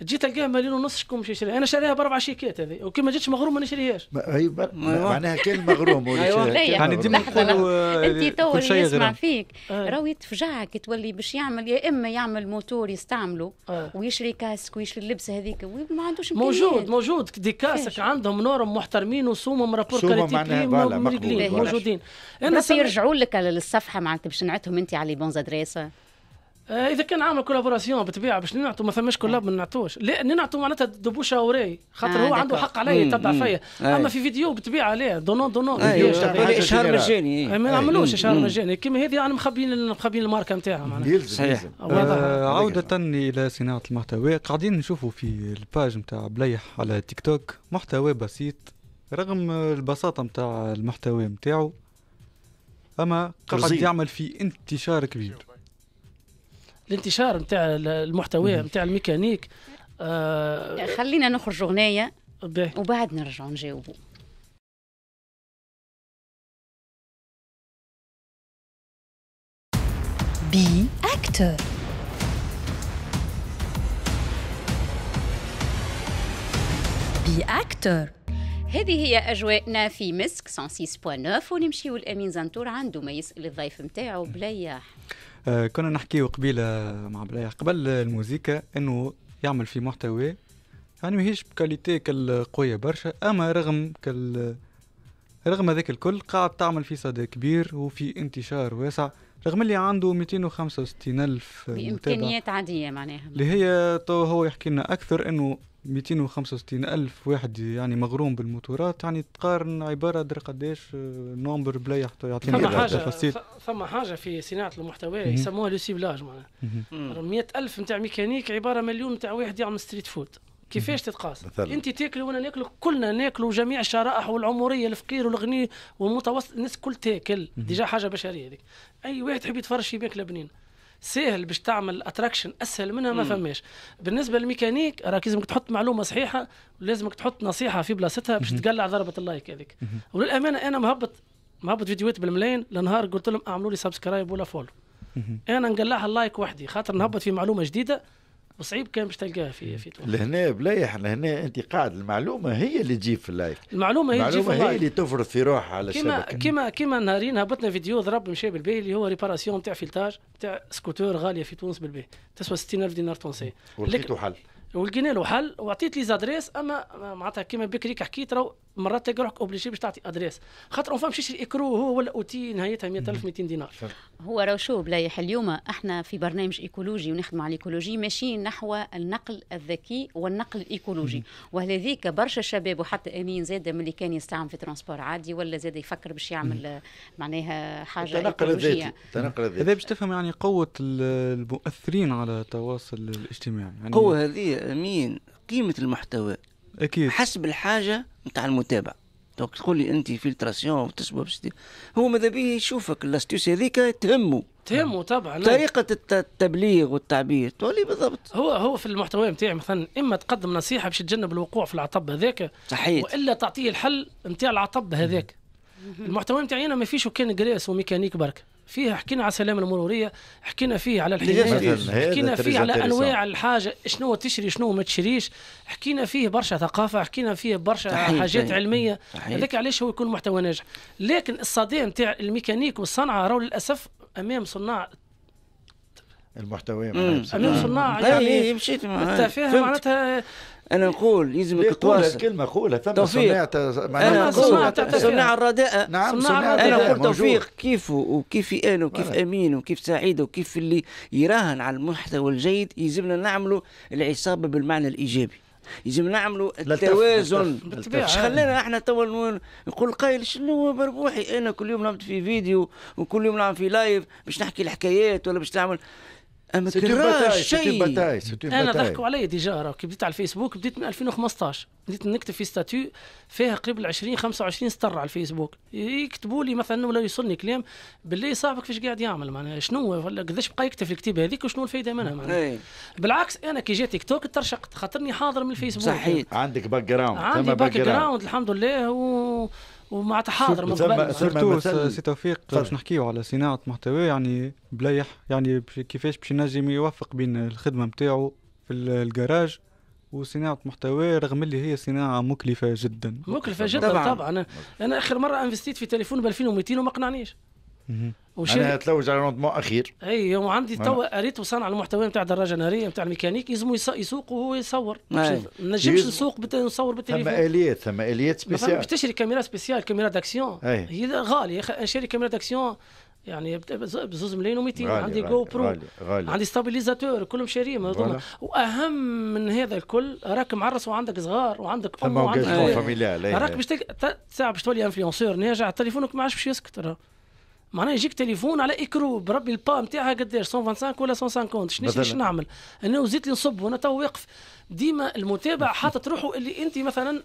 تجي تلقاه مليون ونص شكون مش يشريها انا شاريها باربع شيكات هذه وكي ما جاتش مغروم ما نشريهاش معناها كان مغروم أيوة، يعني ديما نقولوا آه، انت تو اللي يسمع فيك آه. راهو يتفجعك تولي باش يعمل يا اما يعمل موتور يستعمله آه. ويشري كاسك ويشري اللبسه هذيك ما عندوش موجود موجود دي كاسك عندهم نورم محترمين وصومهم رابور كاليتي موجودين انا يرجعوا لك للصفحه معناتها باش نعتهم انت على بونز ادريسه آه، اذا كان عامل كولابوراسيون بالطبيعه باش نعطوا ما ثماش كولاب ما نعطوش لا نعطوا معناتها دبوشه وراي خاطر آه هو عنده حق علي تبع فيا اما في فيديو بالطبيعه لا دونو دونو اشهار مجاني ما نعملوش اشهار مجاني كيما هذه يعني مخبيين مخبيين الماركه نتاعها معناتها صحيح آه، آه، عوده الى صناعه المحتوى قاعدين نشوفوا في الباج نتاع بليح على تيك توك محتوى بسيط رغم البساطه نتاع المحتوى نتاعو اما قاعد يعمل في انتشار كبير الانتشار نتاع المحتوى نتاع الميكانيك آه خلينا نخرج اغنيه وبعد نرجع نجاوبوا بي اكتر بي اكتر هذه هي اجواءنا في مسك 106.9 ونمشيو لامين زنتور عنده ما يسال الضيف نتاعو بلياح آه، كنا نحكيو قبيله مع بلاي قبل الموزيكا انه يعمل في محتوى يعني ماهيش بكاليتي كالقويه برشا اما رغم كال رغم هذاك الكل قاعد تعمل في صدى كبير وفي انتشار واسع رغم اللي عنده 265 الف بامكانيات عاديه معناها اللي هي تو هو يحكي لنا اكثر انه 265 ألف واحد يعني مغروم بالموتورات يعني تقارن عبارة در قداش آه، نومبر بلاي يعطينا حاجة تفاصيل ثم حاجة في صناعة المحتوى يسموها لو سيبلاج معناها 100 ألف نتاع ميكانيك عبارة مليون نتاع واحد يعمل ستريت فود كيفاش تتقاس انت تاكل وانا ناكل كلنا ناكلوا جميع الشرائح والعمريه الفقير والغني والمتوسط الناس كل تاكل ديجا حاجه بشريه هذيك اي واحد يحب يتفرج في ماكله بنينة سهل باش تعمل اتراكشن اسهل منها ما فماش بالنسبه للميكانيك راك لازمك تحط معلومه صحيحه ولازمك تحط نصيحه في بلاصتها باش تقلع ضربه اللايك هذيك وللامانه انا مهبط مهبط فيديوهات بالملايين لنهار قلت لهم اعملوا لي سبسكرايب ولا فولو انا نقلعها اللايك وحدي خاطر نهبط في معلومه جديده وصعيب كان باش تلقاها في في تونس لهنا بلايح لهنا انت قاعد المعلومه هي اللي تجي في اللايف المعلومه هي المعلومه هي اللي تفرض في روحها على كما كما كما نهارين هبطنا فيديو ضرب مشى بالبي اللي هو ريباراسيون تاع فيلتاج تاع سكوتور غاليه في تونس بالبي تسوى 60000 دينار تونسي ولقيتو حل ولقينا له حل وعطيت لي زادريس اما معناتها كما بكري حكيت راهو مرات تلقى روحك اوبليجي باش تعطي ادريس خاطر اون شي الاكرو هو ولا اوتي نهايتها 100000 200 دينار هو راهو شو بلايح اليوم احنا في برنامج ايكولوجي ونخدم على الايكولوجي ماشيين نحو النقل الذكي والنقل الايكولوجي وهذيك برشا شباب وحتى امين زاد ملي كان يستعمل في ترونسبور عادي ولا زاد يفكر باش يعمل معناها حاجه تنقل الذاتي تنقل الذاتي هذا باش تفهم يعني قوه المؤثرين على التواصل الاجتماعي يعني قوه هذه امين قيمه المحتوى اكيد حسب الحاجه نتاع المتابع دونك تقول لي انت فلتراسيون وتسبب هو ماذا به يشوفك الاستيوس هذيك تهمه تهمه طبعا طريقه التبليغ والتعبير تولي بالضبط هو هو في المحتوى نتاعي مثلا اما تقدم نصيحه باش تجنب الوقوع في العطب هذاك صحيح والا تعطيه الحل نتاع العطب هذاك المحتوى نتاعي انا ما فيش وكان جراس وميكانيك برك فيها حكينا على السلامه المروريه حكينا فيه على الحمايه حكينا فيه على انواع الحاجه شنو تشري شنو ما تشريش حكينا فيه برشا ثقافه حكينا فيه برشا حاجات علميه هذاك علاش هو يكون محتوى ناجح لكن الصدام نتاع الميكانيك والصنعه راهو للاسف امام صناع المحتوى امام صناع يعني مشيت التفاهه معناتها انا نقول لازمك تواصل كلمه قولها ثم توفيق. صناعة انا صناعة صناع الرداء نعم صناعة الرداء انا نقول توفيق كيف وكيفي انا وكيف آه. امين وكيف سعيد وكيف اللي يراهن على المحتوى الجيد يلزمنا نعملوا العصابه بالمعنى الايجابي يجب نعملوا التوازن مش خلينا احنا توا نقول قايل شنو بربوحي انا كل يوم نعمل في فيديو وكل يوم نعمل في لايف باش نحكي الحكايات ولا باش نعمل اما كراش شيء انا ضحكوا علي ديجا راه كي بديت على الفيسبوك بديت من 2015 بديت نكتب في ستاتيو فيها قريب ال 20 25 سطر على الفيسبوك يكتبوا لي مثلا ولا يوصلني كلام باللي صاحبك فاش قاعد يعمل معناها شنو ولا قداش بقى يكتب في الكتيبه هذيك وشنو الفائده منها معناها إيه. بالعكس انا كي جات تيك توك ترشقت خاطرني حاضر من الفيسبوك صحيح عندك باك جراوند عندي باك جراوند الحمد لله و ومع تحاضر من قبل سي توفيق طيب. باش نحكيو على صناعه محتوى يعني بليح يعني كيفاش باش ينجم يوفق بين الخدمه نتاعو في الكراج وصناعة محتوى رغم اللي هي صناعة مكلفة جدا مكلفة جدا طبعا, طبعا. أنا, أنا آخر مرة انفستيت في تليفون ب 2200 وما قنعنيش وشارك انا على روندمون اخير اي وعندي تو قريت صانع المحتوى نتاع الدراجه الناريه نتاع الميكانيك يلزمو يسوق وهو يصور ما نجمش نسوق بت... نصور بالتليفون ثم اليات ثم اليات سبيسيال باش تشري كاميرا سبيسيال كاميرا داكسيون هي غاليه نشري كاميرا داكسيون يعني بزوز ملايين و200 عندي جو برو غالي غالي. عندي ستابيليزاتور كلهم شاريهم هذوما واهم من هذا الكل راك معرس وعندك صغار وعندك ام وعندك راك باش باش تولي انفلونسور ناجح تليفونك ما عادش باش يسكت راه معناها يجيك تليفون على اكرو بربي البا نتاعها قداش 125 ولا 150 شنو باش نعمل انا وزيت لي نصب وانا تو واقف ديما المتابع حاطط روحه اللي انت مثلا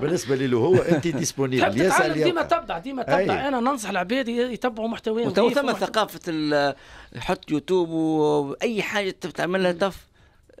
بالنسبه لي هو انت ديسبونيبل يسال ديما تبدع ديما تبدع انا ننصح العباد يتبعوا محتوى وتو ثم ثقافه حط يوتيوب واي حاجه تعملها تف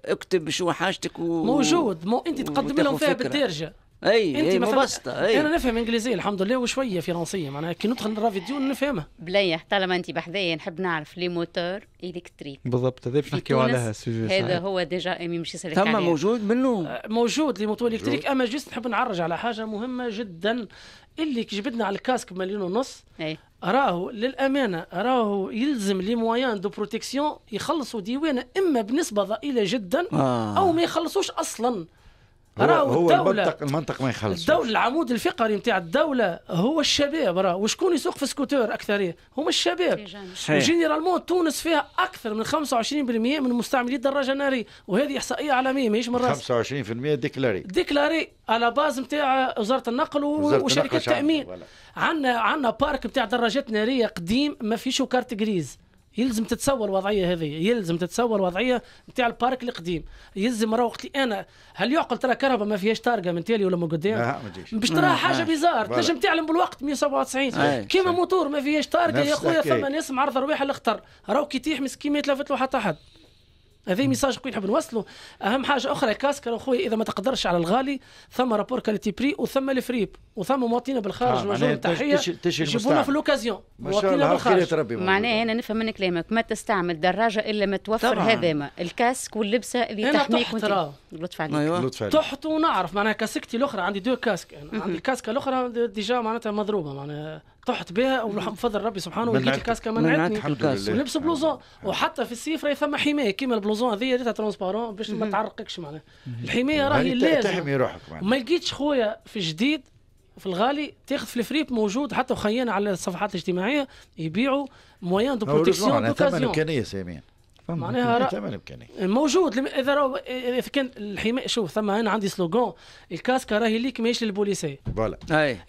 اكتب شو حاجتك و... موجود مو انت تقدم لهم فيها بالدارجه اي انت مثلا مبسطة أي. انا نفهم انجليزيه الحمد لله وشويه فرنسيه معناها كي ندخل نرى فيديو نفهمها بليح طالما انت بحذايا نحب نعرف لي موتور الكتريك بالضبط هذا باش نحكيو عليها السوجي هذا هو ديجا امي مش يسالك ثم موجود منه أه، موجود لي موتور الكتريك اما جست نحب نعرج على حاجه مهمه جدا اللي كي جبدنا على الكاسك بمليون ونص أي. راهو للامانه راهو يلزم لي موايان دو بروتيكسيون يخلصوا ديوانه اما بنسبه ضئيله جدا آه. او ما يخلصوش اصلا راه هو المنطق المنطق ما يخلص الدولة العمود الفقري نتاع الدولة هو الشباب راه وشكون يسوق في سكوتور أكثرية هما الشباب وجينيرالمون تونس فيها أكثر من 25% من مستعملي الدراجة النارية وهذه إحصائية عالمية ماهيش من راس 25% ديكلاري ديكلاري على باز نتاع وزارة النقل وشركة التأمين عندنا عندنا بارك نتاع دراجات نارية قديم ما فيش كارت جريز يلزم تتصور الوضعيه هذه يلزم تتصور الوضعيه نتاع البارك القديم يلزم راه وقت انا هل يعقل ترى كهرباء ما فيهاش تارقه من تالي ولا من قدام باش ترى آه، حاجه آه. بيزار تنجم تعلم بالوقت 197 كيما موتور ما فيهاش تارقه يا خويا ثم ناس معرضه روايح الاخطر راهو كي يطيح مسكين ما يتلفت له حتى حد هذا ميساج كي نحب نوصله اهم حاجه اخرى كاسكر اخويا اذا ما تقدرش على الغالي ثم رابور كاليتي بري وثم الفريب وثم مواطنين بالخارج نعم، وجوه تحيه يجيبونا في لوكازيون مواطنين بالخارج معناها انا نفهم من كلامك ما تستعمل دراجه الا ما توفر ما الكاسك واللبسه اللي تحميك وانت لطف عليك أيوة. لطف عليك تحت ونعرف معناها كاسكتي الاخرى عندي دو كاسك عندي الكاسكه الاخرى ديجا معناتها مضروبه معناها طحت بها فضل ربي سبحانه ولقيت الكاس كمان عندي ولبس بلوزون وحتى في الصيف راهي ثم حمايه كيما البلوزون هذه ريتها ترونسبارون باش ما تعرقكش معناها الحمايه راهي يعني لازم تحمي روحك ما لقيتش خويا في جديد في الغالي تاخذ في الفريب موجود حتى وخيانا على الصفحات الاجتماعيه يبيعوا مويان دو بروتيكسيون دو كازيون معناها موجود اذا اذا كان الحمايه شوف ثم انا عندي سلوغون الكاسكا راهي ليك ماهيش للبوليسيه فوالا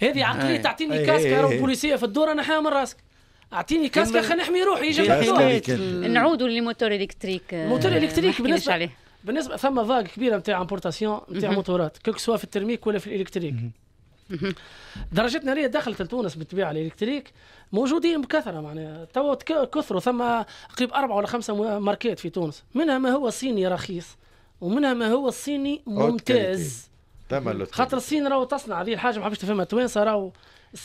هذه عقليه تعطيني كاسكا راهو بوليسيه في الدور انا من راسك اعطيني كاسكا خلينا نحمي روحي يجي نعودوا للموتور آه، الكتريك الموتور الكتريك بالنسبه عليه بالنسبه ثم فاغ كبيره نتاع امبورتاسيون نتاع موتورات كوك سوا في الترميك ولا في الالكتريك درجتنا هي دخلت لتونس بالطبيعه الالكتريك موجودين بكثره معناها تو كثروا ثم قريب اربعه ولا خمسه ماركات في تونس منها ما هو صيني رخيص ومنها ما هو الصيني ممتاز خاطر الصين راهو تصنع هذه الحاجه ما حبش تفهمها توانسه راهو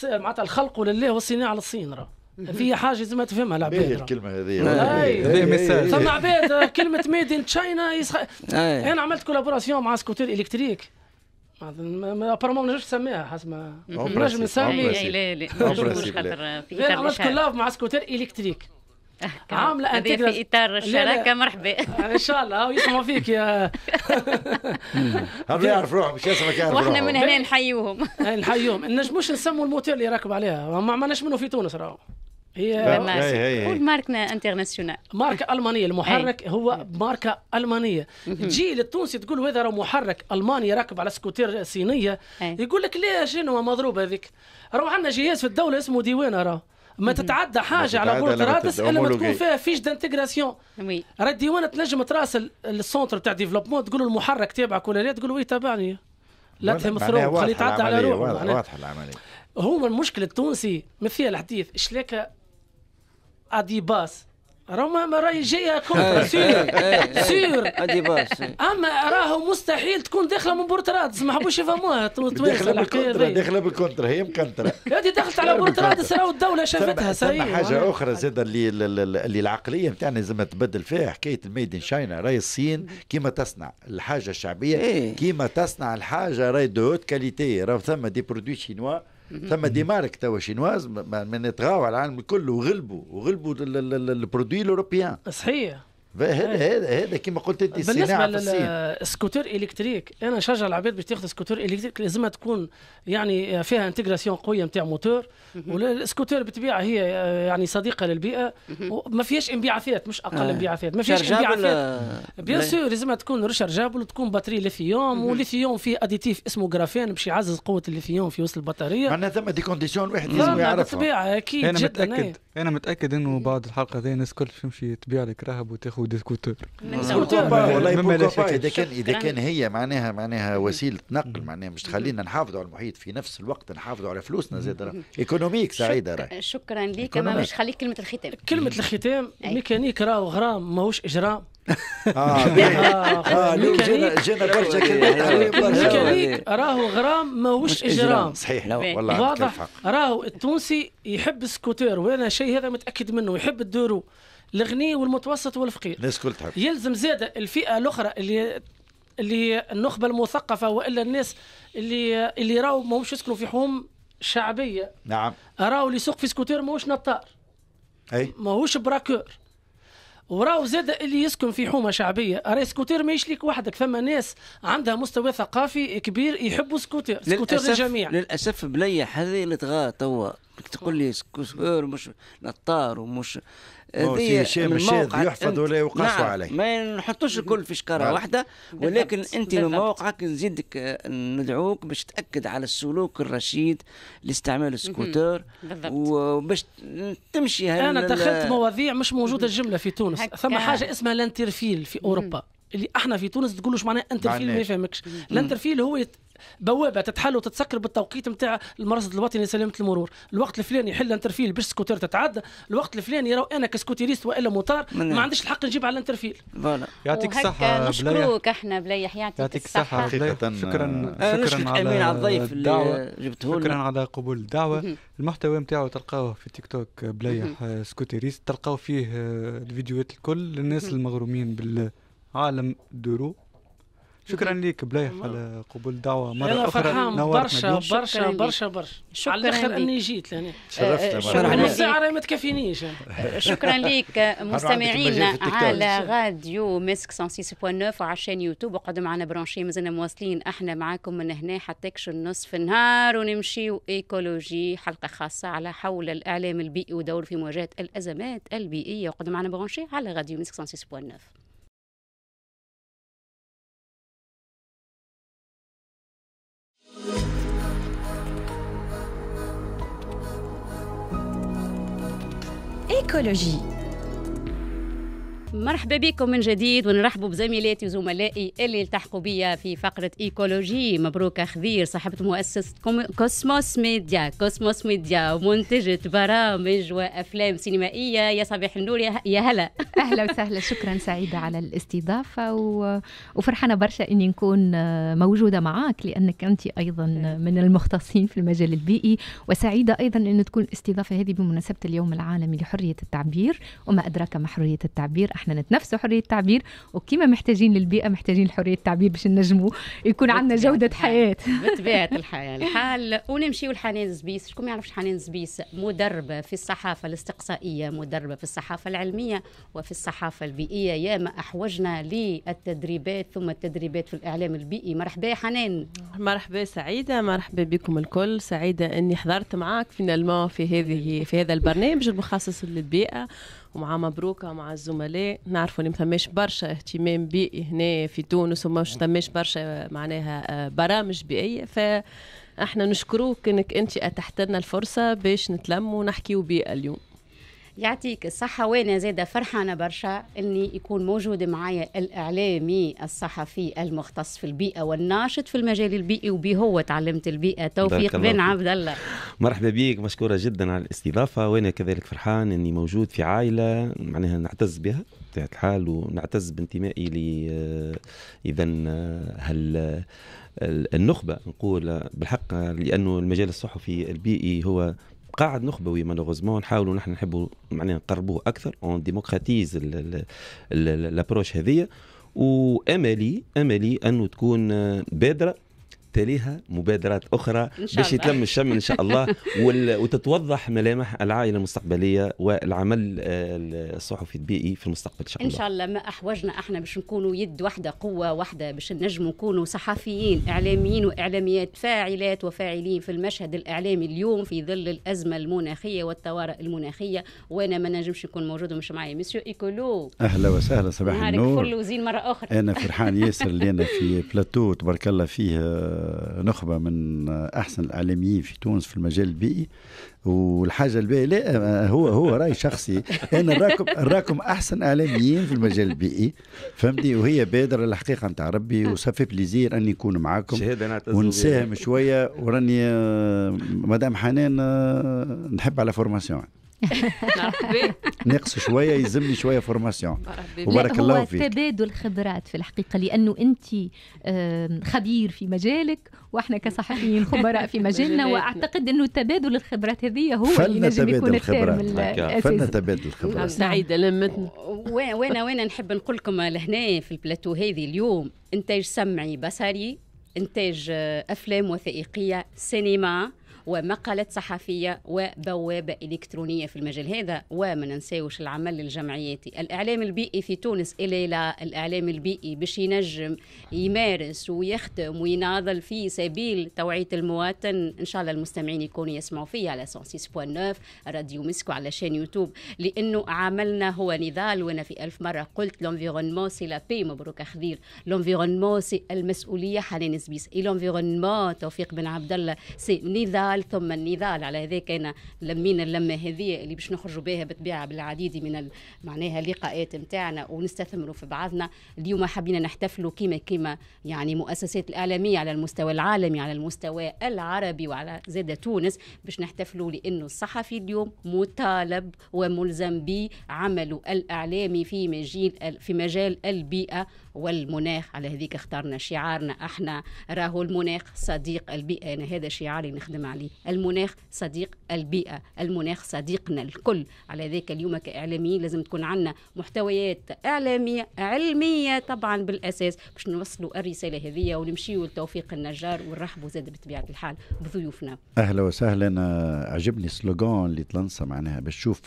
معناتها الخلق لله والصناعه للصين راهو في حاجه لازم تفهمها العباد الكلمه هذه ثم عباد كلمه ميد ان تشاينا انا عملت كولابوراسيون مع سكوتير الكتريك ما ابارمون ما نجمش نسميها حسب ما نجم نسمي إيه، لا لا لا خاطر في اطار مع سكوتر الكتريك آه، عامله انت في اطار الشراكه مرحبا آه، ان شاء الله هو يسمعوا فيك يا هم يعرف روحهم مش يسمعك يعرف واحنا من هنا نحيوهم نحيوهم نجموش نسموا الموتور اللي راكب عليها ما عملناش منه في تونس راهو هي مارك انترناسيونال ماركه المانيه المحرك هي. هو ماركه المانيه تجي للتونسي تقول هذا راه محرك الماني راكب على سكوتير صينيه يقول لك لا شنو مضروب هذيك راه عندنا جهاز في الدوله اسمه ديوانه راه ما تتعدى حاجه على بورد رادس الا ما تكون فيها فيش دانتيغراسيون راه الديوانه تنجم تراسل السونتر تاع ديفلوبمون تقول له المحرك تابعك ولا لا تقول له وي تابعني لا تهم ثروب خليه يتعدى على روحه واضحه العمليه هو المشكل التونسي مثير الحديث شلاكه اديباس راهو ما راهي جايه كونتر إيه، سير إيه، إيه، سير اديباس اما راهو مستحيل تكون داخله من بورترادس ما حبوش يفهموها داخله بالكونتر داخله بالكونتر هي مكنتره هذه دخلت على بورترادس راهو الدوله شافتها صحيح حاجه اخرى زاد اللي اللي العقليه نتاعنا لازم تبدل فيها حكايه الميد ان شاينا راهي الصين كيما تصنع الحاجه الشعبيه كيما تصنع الحاجه راهي دو هوت كاليتي راهو ثم دي برودوي شينوا ثم دي مارك توا شينواز من على العالم كله وغلبوا وغلبوا البرودوي الاوروبيان صحيح هذا إيه. هذا هذا كما قلت انت الصناعه بالنسبه للسكوتر الكتريك انا نشجع العباد باش تاخذ سكوتر الكتريك لازمها تكون يعني فيها انتجراسيون قويه نتاع موتور والسكوتر بالطبيعه هي يعني صديقه للبيئه وما فيهاش انبعاثات مش اقل آه. انبعاثات ما فيهاش انبعاثات بيان سور لازمها تكون ريشارجابل وتكون باتري ليثيوم والليثيوم فيه اديتيف اسمه جرافين باش يعزز قوه الليثيوم في وسط البطاريه معناها ثم دي كونديسيون واحد لازم يعرفها بالطبيعه اكيد انا متاكد إيه. انا متاكد انه بعد الحلقه هذه الناس الكل تمشي تبيع لك رهب وتاخذ دي سكوتر والله اذا كان اذا كان هي معناها معناها وسيله نقل معناها مش تخلينا نحافظوا على المحيط في نفس الوقت نحافظوا على فلوسنا زاد ايكونوميك سعيده راهي شكرا لك اما مش خليك كلمه الختام كلمه الختام ميكانيك راهو غرام ماهوش اجرام اه, آه، جينا برشا ميكانيك راهو غرام ماهوش اجرام صحيح والله واضح راهو التونسي يحب السكوتير وانا شيء هذا متاكد منه يحب الدورو الغني والمتوسط والفقير الناس كل تحب يلزم زادة الفئة الأخرى اللي اللي النخبة المثقفة وإلا الناس اللي اللي راهو ماهمش يسكنوا في حوم شعبية نعم راهو اللي يسوق في سكوتير ماهوش نطار أي ماهوش براكور وراو زاد اللي يسكن في حومه شعبيه راهي سكوتير ماهيش ليك وحدك فما ناس عندها مستوى ثقافي كبير يحبوا سكوتير سكوتير للجميع للاسف بليح هذه اللي تغا توا تقول لي سكوتير مش نطار ومش في شيء مش يحفظ ولا يقاس نعم عليه ما نحطوش الكل في شكاره نعم. واحده ولكن انت من موقعك نزيدك آه، ندعوك باش تاكد على السلوك الرشيد لاستعمال السكوتر وباش تمشي انا دخلت مواضيع مش موجوده الجمله في تونس ثم حاجه اسمها لانترفيل في اوروبا اللي احنا في تونس تقولوش معناه انترفي اللي ما يفهمكش الانترفيل هو هو بوابه تتحل وتتسكر بالتوقيت نتاع المرصد الوطني لسلامه المرور الوقت الفلاني يحل انترفيل باش سكوتير تتعدى الوقت الفلاني يراو انا كسكوتيريست والا موتار ما عنديش الحق نجيب على الانترفيل فوالا يعطيك الصحه نشكروك احنا بليح يعطيك الصحه حقيقه شكرا آه، شكرا على, على الضيف اللي جبته شكرا على قبول الدعوه المحتوى نتاعو تلقاوه في تيك توك بليح سكوتيريست تلقاو فيه آه، الفيديوهات الكل للناس المغرومين بال عالم دورو شكرا لك بلايح على قبول دعوة مرة أخرى فرحان برشا برشا برشا برشا, برشا. على الآخر أني جيت لهنا شرفتنا إيه، الساعة ما تكفينيش شكرا لك مستمعينا على راديو ميسك 106.9 وعشان يوتيوب وقعدوا معنا برانشي مازلنا مواصلين احنا معاكم من هنا حتى نصف النهار ونمشي ايكولوجي حلقة خاصة على حول الإعلام البيئي ودوره في مواجهة الأزمات البيئية وقعدوا معنا برانشي على راديو ميسك 106.9 écologie مرحبا بكم من جديد ونرحبوا بزميلاتي وزملائي اللي التحقوا بيا في فقرة إيكولوجي مبروكة خذير صاحبة مؤسسة كوسموس ميديا كوسموس ميديا ومنتجة برامج وأفلام سينمائية يا صباح النور يا هلا أهلا وسهلا شكرا سعيدة على الاستضافة و... وفرحانة برشا أني نكون موجودة معك لأنك أنت أيضا من المختصين في المجال البيئي وسعيدة أيضا أن تكون الاستضافة هذه بمناسبة اليوم العالمي لحرية التعبير وما أدراك ما حرية التعبير احنا نتنفسوا حريه التعبير وكيما محتاجين للبيئه محتاجين لحريه التعبير باش نجموا يكون عندنا جوده حياه بطبيعه الحياه الحال ونمشيو لحنان زبيس شكون يعرف حنان زبيس مدربه في الصحافه الاستقصائيه مدربه في الصحافه العلميه وفي الصحافه البيئيه ياما احوجنا للتدريبات ثم التدريبات في الاعلام البيئي مرحبا يا حنان مرحبا سعيده مرحبا بكم الكل سعيده اني حضرت معاك فينالمون في هذه في هذا البرنامج المخصص للبيئه ومع مبروكة مع الزملاء نعرفوا اللي مثماش برشا اهتمام بيئي هنا في تونس وما ثماش برشا معناها آه، برامج بيئية ف احنا نشكروك انك انت اتحت لنا الفرصه باش نتلم ونحكيو بيئه اليوم يعطيك الصحة وأنا زادة فرحانة برشا أني يكون موجود معايا الإعلامي الصحفي المختص في البيئة والناشط في المجال البيئي وبهو تعلمت البيئة توفيق بن عبد الله مرحبا بك مشكورة جدا على الاستضافة وأنا كذلك فرحان أني موجود في عائلة معناها نعتز بها بطبيعة الحال ونعتز بانتمائي ل آه، إذا هل آه، آه، النخبة نقول بالحق لأنه المجال الصحفي البيئي هو قاعد نخبوي مالوغوزمون نحاولوا نحن نحبوا معناها نقربوه اكثر اون ديموكراتيز لابروش هذه واملي املي انه تكون بادره تليها مبادرات اخرى باش يتلم الشم ان شاء الله وتتوضح ملامح العائله المستقبليه والعمل آه، الصحفي البيئي في المستقبل ان شاء الله ان شاء الله ما احوجنا احنا باش نكونوا يد واحده قوه واحده باش نجموا نكونوا صحفيين اعلاميين واعلاميات فاعلات وفاعلين في المشهد الاعلامي اليوم في ظل الازمه المناخيه والطوارئ المناخيه وانا ما نجمش نكون موجود ومش معايا مسيو ايكولو اهلا وسهلا صباح النور نهارك فل وزين مره اخرى انا فرحان ياسر اللي انا في بلاتو تبارك الله فيه نخبه من احسن الاعلاميين في تونس في المجال البيئي والحاجه الباقيه لا هو هو راي شخصي انا نراكم نراكم احسن اعلاميين في المجال البيئي فهمتني وهي بادره الحقيقه نتاع ربي وصافي بليزير اني نكون معاكم ونساهم شويه وراني آه، مدام حنان آه، نحب على فورماسيون ناقص شويه يلزمني شويه فورماسيون وبارك الله فيك تبادل خبرات في الحقيقه لانه انت خبير في مجالك واحنا كصحفيين خبراء في مجالنا واعتقد انه تبادل الخبرات هذه هو اللي نجم يكون تبادل الاساسي فلنا تبادل الخبرات نعم، سعيده لمتنا وانا وانا نحب نقول لكم لهنا في البلاتو هذه اليوم انتاج سمعي بصري انتاج آه، افلام وثائقيه سينما ومقالات صحفية وبوابة إلكترونية في المجال هذا وما ننساوش العمل الجمعياتي الإعلام البيئي في تونس إلى الإعلام البيئي باش ينجم يمارس ويخدم ويناضل في سبيل توعية المواطن إن شاء الله المستمعين يكونوا يسمعوا فيه على 106.9 راديو مسكو على شان يوتيوب لأنه عملنا هو نضال وأنا في ألف مرة قلت لونفيرونمون سي لا بي مبروك خذير لونفيرونمون سي المسؤولية حنان سبيس إي لونفيرونمون توفيق بن عبد الله سي نضال قال ثم النضال على هذاك انا لمينا اللمه هذه اللي باش نخرجوا بها بالطبيعه بالعديد من معناها اللقاءات نتاعنا ونستثمروا في بعضنا اليوم حابين نحتفلوا كيما كيما يعني مؤسسات الاعلاميه على المستوى العالمي على المستوى العربي وعلى زاده تونس باش نحتفلوا لانه الصحفي اليوم مطالب وملزم بعمله الاعلامي في مجال في مجال البيئه والمناخ على هذيك اخترنا شعارنا احنا راهو المناخ صديق البيئة أنا هذا شعاري نخدم عليه المناخ صديق البيئة المناخ صديقنا الكل على ذاك اليوم كإعلاميين لازم تكون عندنا محتويات إعلامية علمية طبعا بالأساس باش نوصلوا الرسالة هذه ونمشيو لتوفيق النجار ونرحبوا زاد بطبيعة الحال بضيوفنا أهلا وسهلا عجبني السلوغان اللي تلنصى معناها باش تشوف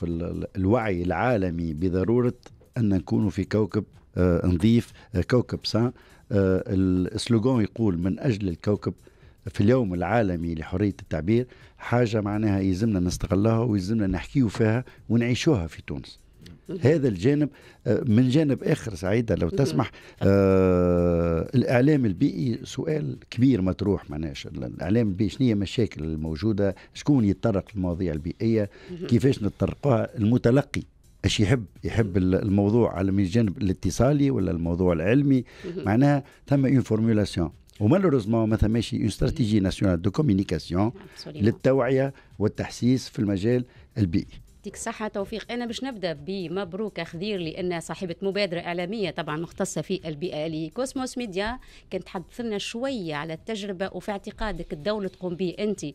الوعي العالمي بضرورة أن نكون في كوكب آه، نضيف آه، كوكب سان آه، السلوغون يقول من أجل الكوكب في اليوم العالمي لحرية التعبير حاجة معناها يلزمنا نستغلها ويلزمنا نحكيو فيها ونعيشوها في تونس هذا الجانب من جانب اخر سعيده لو تسمح آه الاعلام البيئي سؤال كبير مطروح معناش الاعلام البيئي شنو هي المشاكل الموجوده شكون يتطرق للمواضيع البيئيه كيفاش نتطرقها المتلقي ايش يحب يحب الموضوع على من الجانب الاتصالي ولا الموضوع العلمي معناها ثم اون فورمولاسيون ومالوريزمون ما ثماش اون استراتيجي ناسيونال دو كومينيكاسيون للتوعيه والتحسيس في المجال البيئي يعطيك الصحة توفيق أنا باش نبدأ بمبروك خدير لأن صاحبة مبادرة إعلامية طبعا مختصة في البيئة لكوسموس ميديا كنت تحدث لنا شوية على التجربة وفي اعتقادك الدولة تقوم به أنت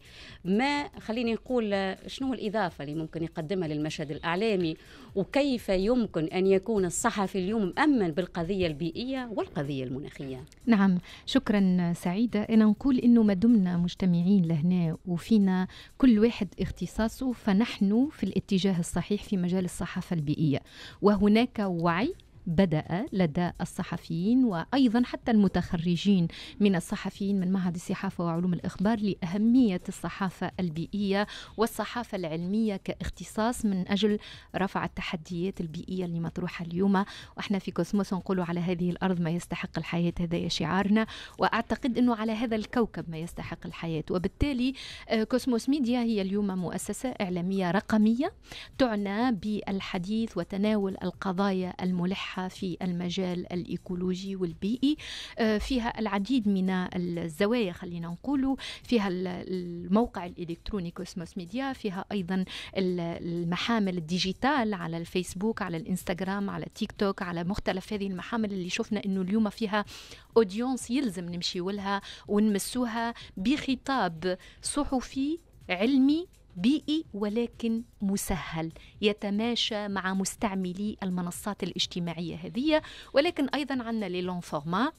ما خليني نقول شنو الإضافة اللي ممكن يقدمها للمشهد الإعلامي وكيف يمكن أن يكون الصحفي اليوم مأمن بالقضية البيئية والقضية المناخية نعم شكرا سعيدة أنا نقول أنه ما دمنا مجتمعين لهنا وفينا كل واحد اختصاصه فنحن في الاتجاه الاتجاه الصحيح في مجال الصحافة البيئية وهناك وعي بدأ لدى الصحفيين وأيضا حتى المتخرجين من الصحفيين من معهد الصحافة وعلوم الإخبار لأهمية الصحافة البيئية والصحافة العلمية كاختصاص من أجل رفع التحديات البيئية اللي مطروحة اليوم وإحنا في كوسموس نقول على هذه الأرض ما يستحق الحياة هذا شعارنا وأعتقد أنه على هذا الكوكب ما يستحق الحياة وبالتالي آه، كوسموس ميديا هي اليوم مؤسسة إعلامية رقمية تعنى بالحديث وتناول القضايا الملحة الصحة في المجال الإيكولوجي والبيئي آه، فيها العديد من الزوايا خلينا نقول فيها الموقع الإلكتروني كوسموس ميديا فيها أيضا المحامل الديجيتال على الفيسبوك على الانستغرام على تيك توك على مختلف هذه المحامل اللي شفنا أنه اليوم فيها أوديونس يلزم نمشي ولها ونمسوها بخطاب صحفي علمي بيئي ولكن مسهل يتماشى مع مستعملي المنصات الاجتماعية هذه ولكن أيضا عندنا لي لون فورما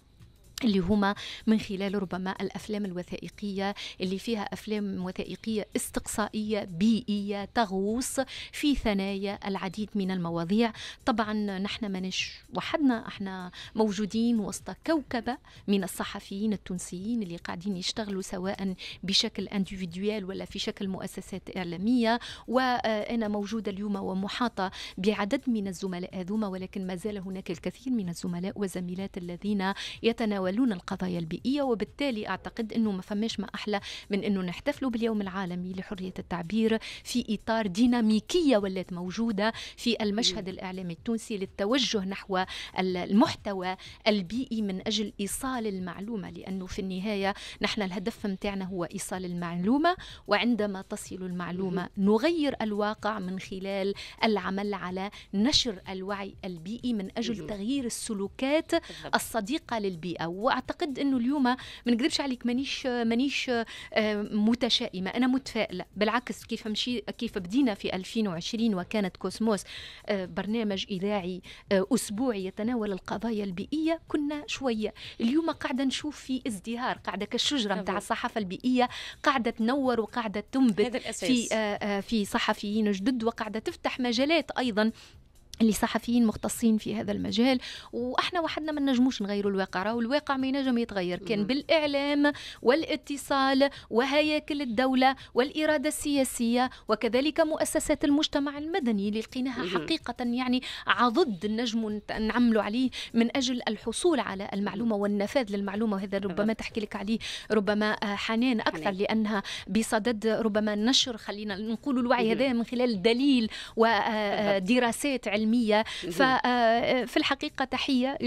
اللي هما من خلال ربما الافلام الوثائقيه اللي فيها افلام وثائقيه استقصائيه بيئيه تغوص في ثنايا العديد من المواضيع طبعا نحن ماناش وحدنا احنا موجودين وسط كوكبه من الصحفيين التونسيين اللي قاعدين يشتغلوا سواء بشكل انديفيديوال ولا في شكل مؤسسات اعلاميه وانا موجوده اليوم ومحاطه بعدد من الزملاء هذوما ولكن ما زال هناك الكثير من الزملاء والزميلات الذين يتناولون يتناولون القضايا البيئية وبالتالي أعتقد أنه ما فماش ما أحلى من أنه نحتفلوا باليوم العالمي لحرية التعبير في إطار ديناميكية ولات موجودة في المشهد الإعلامي التونسي للتوجه نحو المحتوى البيئي من أجل إيصال المعلومة لأنه في النهاية نحن الهدف نتاعنا هو إيصال المعلومة وعندما تصل المعلومة نغير الواقع من خلال العمل على نشر الوعي البيئي من أجل تغيير السلوكات الصديقة للبيئة واعتقد انه اليوم ما نكذبش عليك مانيش مانيش آه، متشائمه انا متفائله بالعكس كيف مشي كيف بدينا في 2020 وكانت كوسموس آه، برنامج اذاعي آه، اسبوعي يتناول القضايا البيئيه كنا شويه اليوم قاعده نشوف في ازدهار قاعده كالشجره نتاع الصحافه البيئيه قاعده تنور وقاعده تنبت في في صحفيين جدد وقاعده تفتح مجالات ايضا لصحفيين مختصين في هذا المجال واحنا وحدنا ما نجموش نغيروا الواقع راهو الواقع ما ينجم يتغير كان بالاعلام والاتصال وهياكل الدوله والاراده السياسيه وكذلك مؤسسات المجتمع المدني اللي لقيناها حقيقه يعني عضد النجم نعملوا عليه من اجل الحصول على المعلومه والنفاذ للمعلومه وهذا ربما تحكي لك عليه ربما آه، حنان اكثر لانها بصدد ربما نشر خلينا نقول الوعي هذا من خلال دليل ودراسات آه، آه، علميه العلمية ففي آه، آه، الحقيقة تحية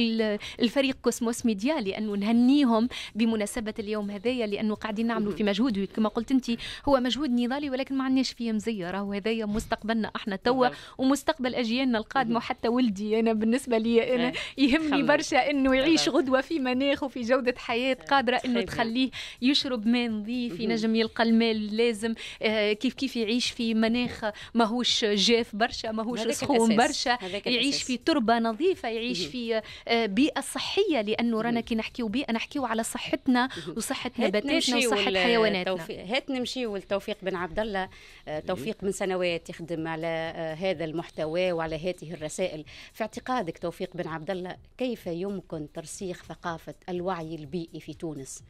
الفريق كوسموس ميديا لأنه نهنيهم بمناسبة اليوم هذايا لأنه قاعدين نعملوا في مجهود كما قلت أنت هو مجهود نضالي ولكن ما عندناش فيه مزية راهو هذايا مستقبلنا احنا توا نعم. ومستقبل أجيالنا القادمة وحتى ولدي أنا بالنسبة لي أنا نعم. يهمني برشا أنه يعيش غدوة في مناخ وفي جودة حياة نعم. قادرة أنه تخليه يشرب ماء نظيف ينجم يلقى الماء اللازم آه، كيف كيف يعيش في مناخ ماهوش جاف برشا ماهوش سخون برشا عايشه يعيش في تربه نظيفه يعيش في آه، بيئه صحيه لانه رانا كي نحكيو بيئه نحكيو على صحتنا وصحه نباتاتنا وصحه حيواناتنا هات نمشيو لتوفيق بن عبد الله آه، توفيق من سنوات يخدم على آه، هذا المحتوى وعلى هذه الرسائل في اعتقادك توفيق بن عبد الله كيف يمكن ترسيخ ثقافه الوعي البيئي في تونس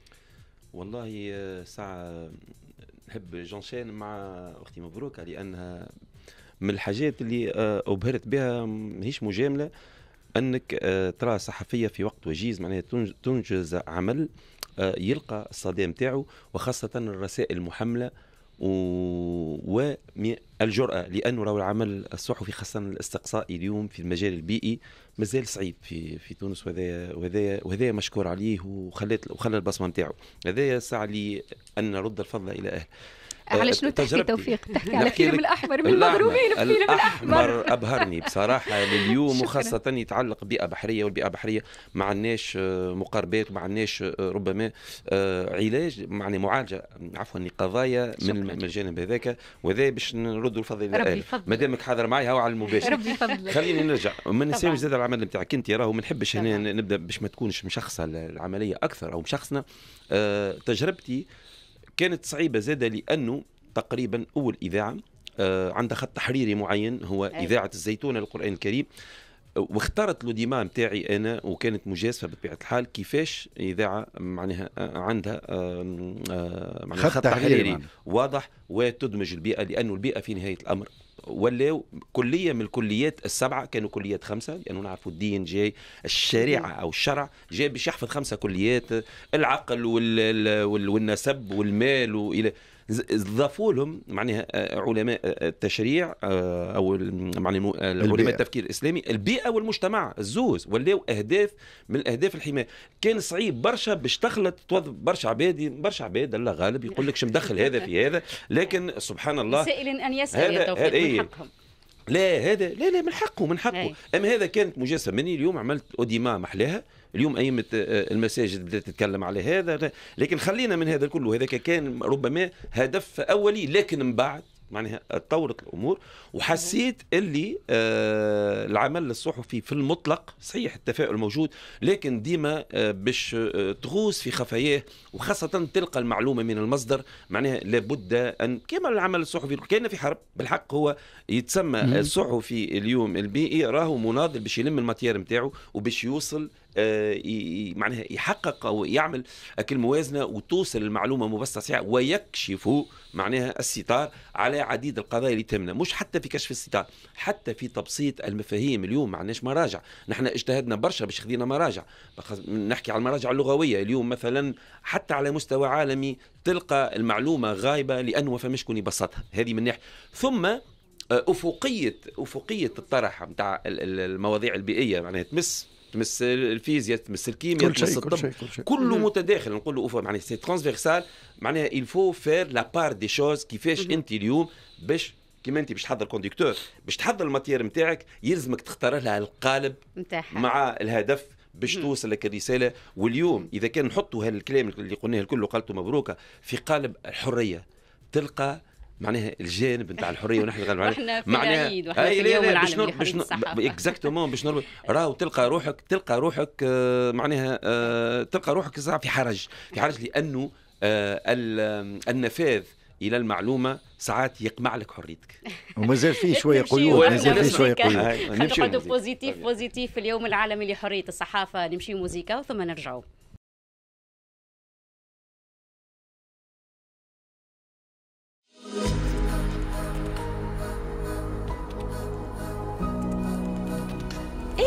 والله ساعه نحب جونشين مع اختي مبروكه لانها من الحاجات اللي آه، ابهرت بها ماهيش مجامله انك آه، ترى صحفيه في وقت وجيز معناها تنجز عمل آه، يلقى الصدى نتاعو وخاصه الرسائل المحمله و الجرأة لأنه راهو العمل الصحفي خاصة الاستقصائي اليوم في المجال البيئي مازال صعيب في في تونس وهذا وهذا وهذا مشكور عليه وخلت وخلى البصمة نتاعو هذا سعى لي أن نرد الفضل إلى أهله آه، على شنو تحكي توفيق تحكي على فيلم الاحمر من المضروبين في فيلم الاحمر ابهرني بصراحه لليوم وخاصه يتعلق ببيئه بحريه والبيئه البحريه ما عندناش آه، مقاربات ما عندناش آه، ربما علاج معني معالجه عفوا قضايا من الجانب هذاك وهذا باش نرد الفضل لله ما دامك حاضر معي هو على المباشر ربي يفضلك خليني نرجع ما نساويش زاد العمل نتاعك انت راهو ما نحبش هنا نبدا باش ما تكونش مشخصه العمليه اكثر او مشخصنا تجربتي كانت صعيبه زاده لانه تقريبا اول اذاعه آه، عندها خط تحريري معين هو أيوة. اذاعه الزيتون للقران الكريم واخترت لو ديما نتاعي انا وكانت مجازفه بطبيعه الحال كيفاش اذاعه معناها عندها معناها خط تحريري واضح وتدمج البيئه لانه البيئه في نهايه الامر ولا كليه من الكليات السبعه كانوا كليات خمسه لانه نعرفوا الدين جاي الشريعه او الشرع جاي باش يحفظ خمسه كليات العقل والنسب والمال والى ضافوا لهم معناها علماء آه، التشريع آه، او معناها علماء التفكير الاسلامي البيئه والمجتمع الزوز ولاو اهداف من اهداف الحمايه كان صعيب برشا باش تخلط توظف برشا عباد برشا عباد الله غالب يقول لك مدخل هذا في هذا لكن سبحان الله سائل ان يسال يا توفيق من إيه. حقهم لا هذا لا لا من حقه من حقه إيه. اما هذا كانت مجسم مني اليوم عملت اوديما محلاها اليوم أئمة آه، المساجد بدأت تتكلم على هذا لكن خلينا من هذا كله هذا كان ربما هدف أولي لكن من بعد معناها تطورت الامور وحسيت اللي آه العمل الصحفي في المطلق صحيح التفاؤل موجود لكن ديما آه باش آه، تغوص في خفاياه وخاصه تلقى المعلومه من المصدر معناها لابد ان كما العمل الصحفي كان في حرب بالحق هو يتسمى الصحفي اليوم البيئي راهو مناضل باش يلم الماتير نتاعو وباش يوصل آه، معناها يحقق او يعمل اكل موازنه وتوصل المعلومه مبسطه ويكشف معناها الستار على عديد القضايا اللي تهمنا مش حتى في كشف الستار حتى في تبسيط المفاهيم اليوم ما عندناش مراجع نحن اجتهدنا برشا باش خذينا مراجع نحكي على المراجع اللغويه اليوم مثلا حتى على مستوى عالمي تلقى المعلومه غايبه لانه ما فماش شكون يبسطها هذه من ناحيه ثم آه، افقيه افقيه الطرح نتاع المواضيع البيئيه معناها تمس تمس الفيزياء تمس الكيمياء تمس الطب كل شيء كل شيء كله متداخل نقول له معناها سي ترانسفيرسال معناها الفو فير لا بار دي شوز كيفاش انت اليوم باش كيما انت باش تحضر كونديكتور باش تحضر الماتير نتاعك يلزمك تختار لها القالب متاحة. مع الهدف باش توصل لك الرساله واليوم اذا كان نحطوا هالكلام اللي قلناه الكل وقالته مبروكه في قالب الحريه تلقى معناها الجانب نتاع الحريه ونحن غير معناها اي لا لا باش نربط باش اكزاكتومون باش نربط راهو تلقى روحك تلقى روحك آه، معناها آه، تلقى روحك في حرج في حرج لانه آه، النفاذ الى المعلومه ساعات يقمع لك حريتك ومازال فيه شويه قيود مازال فيه شويه قيود نمشي بوزيتيف بوزيتيف اليوم العالمي لحريه الصحافه نمشي موزيكا وثم نرجعوا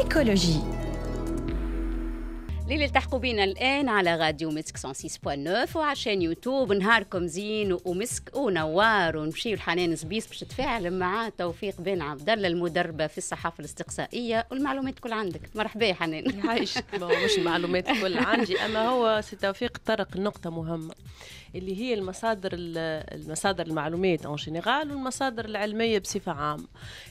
Écologie. اللي التحقوا بينا الآن على راديو مسك 106.9 وعشان يوتيوب نهاركم زين ومسك ونوار ونمشيو لحنان سبيس باش تفاعل مع توفيق بن عبد الله المدربة في الصحافة الاستقصائية والمعلومات كل عندك مرحبا يا حنان عايش مش المعلومات كل عندي أما هو سي توفيق طرق نقطة مهمة اللي هي المصادر المصادر المعلومات اون جينيرال والمصادر العلميه بصفه عامه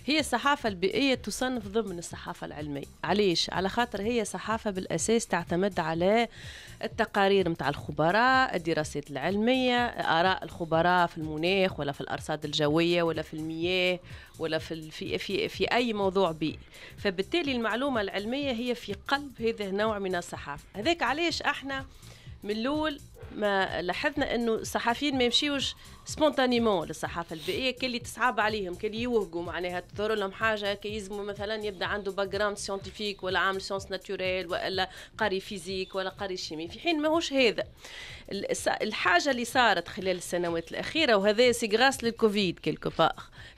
هي الصحافه البيئيه تصنف ضمن الصحافه العلميه علاش على خاطر هي صحافه بالاساس تعطي تعتمد على التقارير متاع الخبراء الدراسات العلمية آراء الخبراء في المناخ ولا في الأرصاد الجوية ولا في المياه ولا في, في, في, في أي موضوع بيئي فبالتالي المعلومة العلمية هي في قلب هذا النوع من الصحافة هذاك علاش احنا من الاول ما لاحظنا انه الصحفيين ما يمشيوش سبونتانيمون للصحافه البيئيه كاللي تصعب عليهم كاللي يوهقوا معناها تظهر لهم حاجه كي يلزموا مثلا يبدا عنده باك جراوند سيونتيفيك ولا عامل سيونس ناتوريل ولا قاري فيزيك ولا قاري شيمي في حين ماهوش هذا الحاجه اللي صارت خلال السنوات الاخيره وهذا سي غراس للكوفيد كيلكو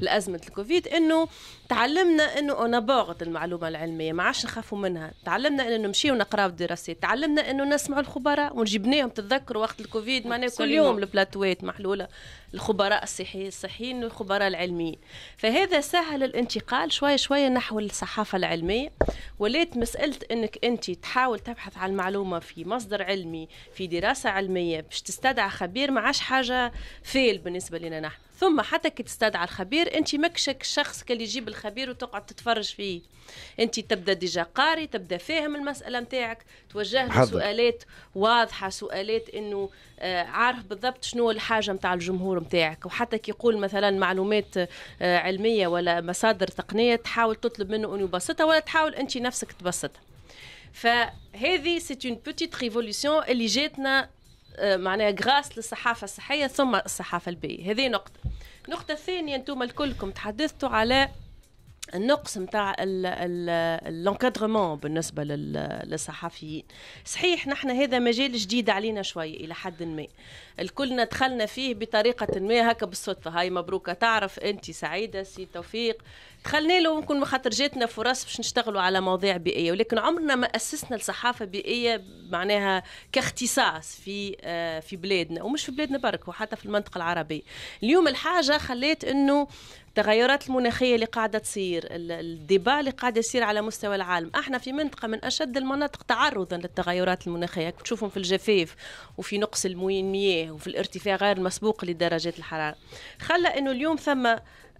الازمه الكوفيد انه تعلمنا انه انا بوغد المعلومه العلميه ما عادش نخافوا منها تعلمنا انه نمشي ونقراو الدراسات تعلمنا انه نسمعوا الخبراء ونجبناهم تتذكروا وقت الكوفيد معناها كل يوم البلاتوات محلوله الخبراء الصحي الصحيين والخبراء العلميين فهذا سهل الانتقال شويه شويه نحو الصحافه العلميه وليت مساله انك انت تحاول تبحث عن المعلومه في مصدر علمي في دراسه علميه باش تستدعى خبير ما عادش حاجه فيل بالنسبه لنا نحن ثم حتى كي تستدعى الخبير انت ماكش شخص اللي يجيب الخبير الخبير وتقعد تتفرج فيه انت تبدا ديجا قاري تبدا فاهم المساله نتاعك توجه له سؤالات واضحه سؤالات انه آه، عارف بالضبط شنو الحاجه نتاع الجمهور نتاعك وحتى كي يقول مثلا معلومات آه، علميه ولا مصادر تقنيه تحاول تطلب منه انه يبسطها ولا تحاول انت نفسك تبسطها فهذه سي اون بوتيت ريفولوسيون اللي جاتنا آه، معناها غراس للصحافه الصحيه ثم الصحافه البيئيه هذه نقطه النقطه الثانيه انتم الكلكم تحدثتوا على النقص نتاع الانكادرمون بالنسبه للصحفيين صحيح نحن هذا مجال جديد علينا شويه الى حد ما الكلنا دخلنا فيه بطريقه ما هكا بالصدفه هاي مبروكه تعرف انت سعيده سي توفيق دخلنا له ممكن خاطر جاتنا فرص باش نشتغلوا على مواضيع بيئيه ولكن عمرنا ما اسسنا الصحافه بيئيه معناها كاختصاص في آه، في بلادنا ومش في بلادنا برك وحتى في المنطقه العربيه اليوم الحاجه خليت انه التغيرات المناخيه اللي قاعده تصير الديبا اللي قاعده يصير على مستوى العالم احنا في منطقه من اشد المناطق تعرضا للتغيرات المناخيه تشوفهم في الجفاف وفي نقص المياه وفي الارتفاع غير المسبوق لدرجات الحراره خلى انه اليوم ثم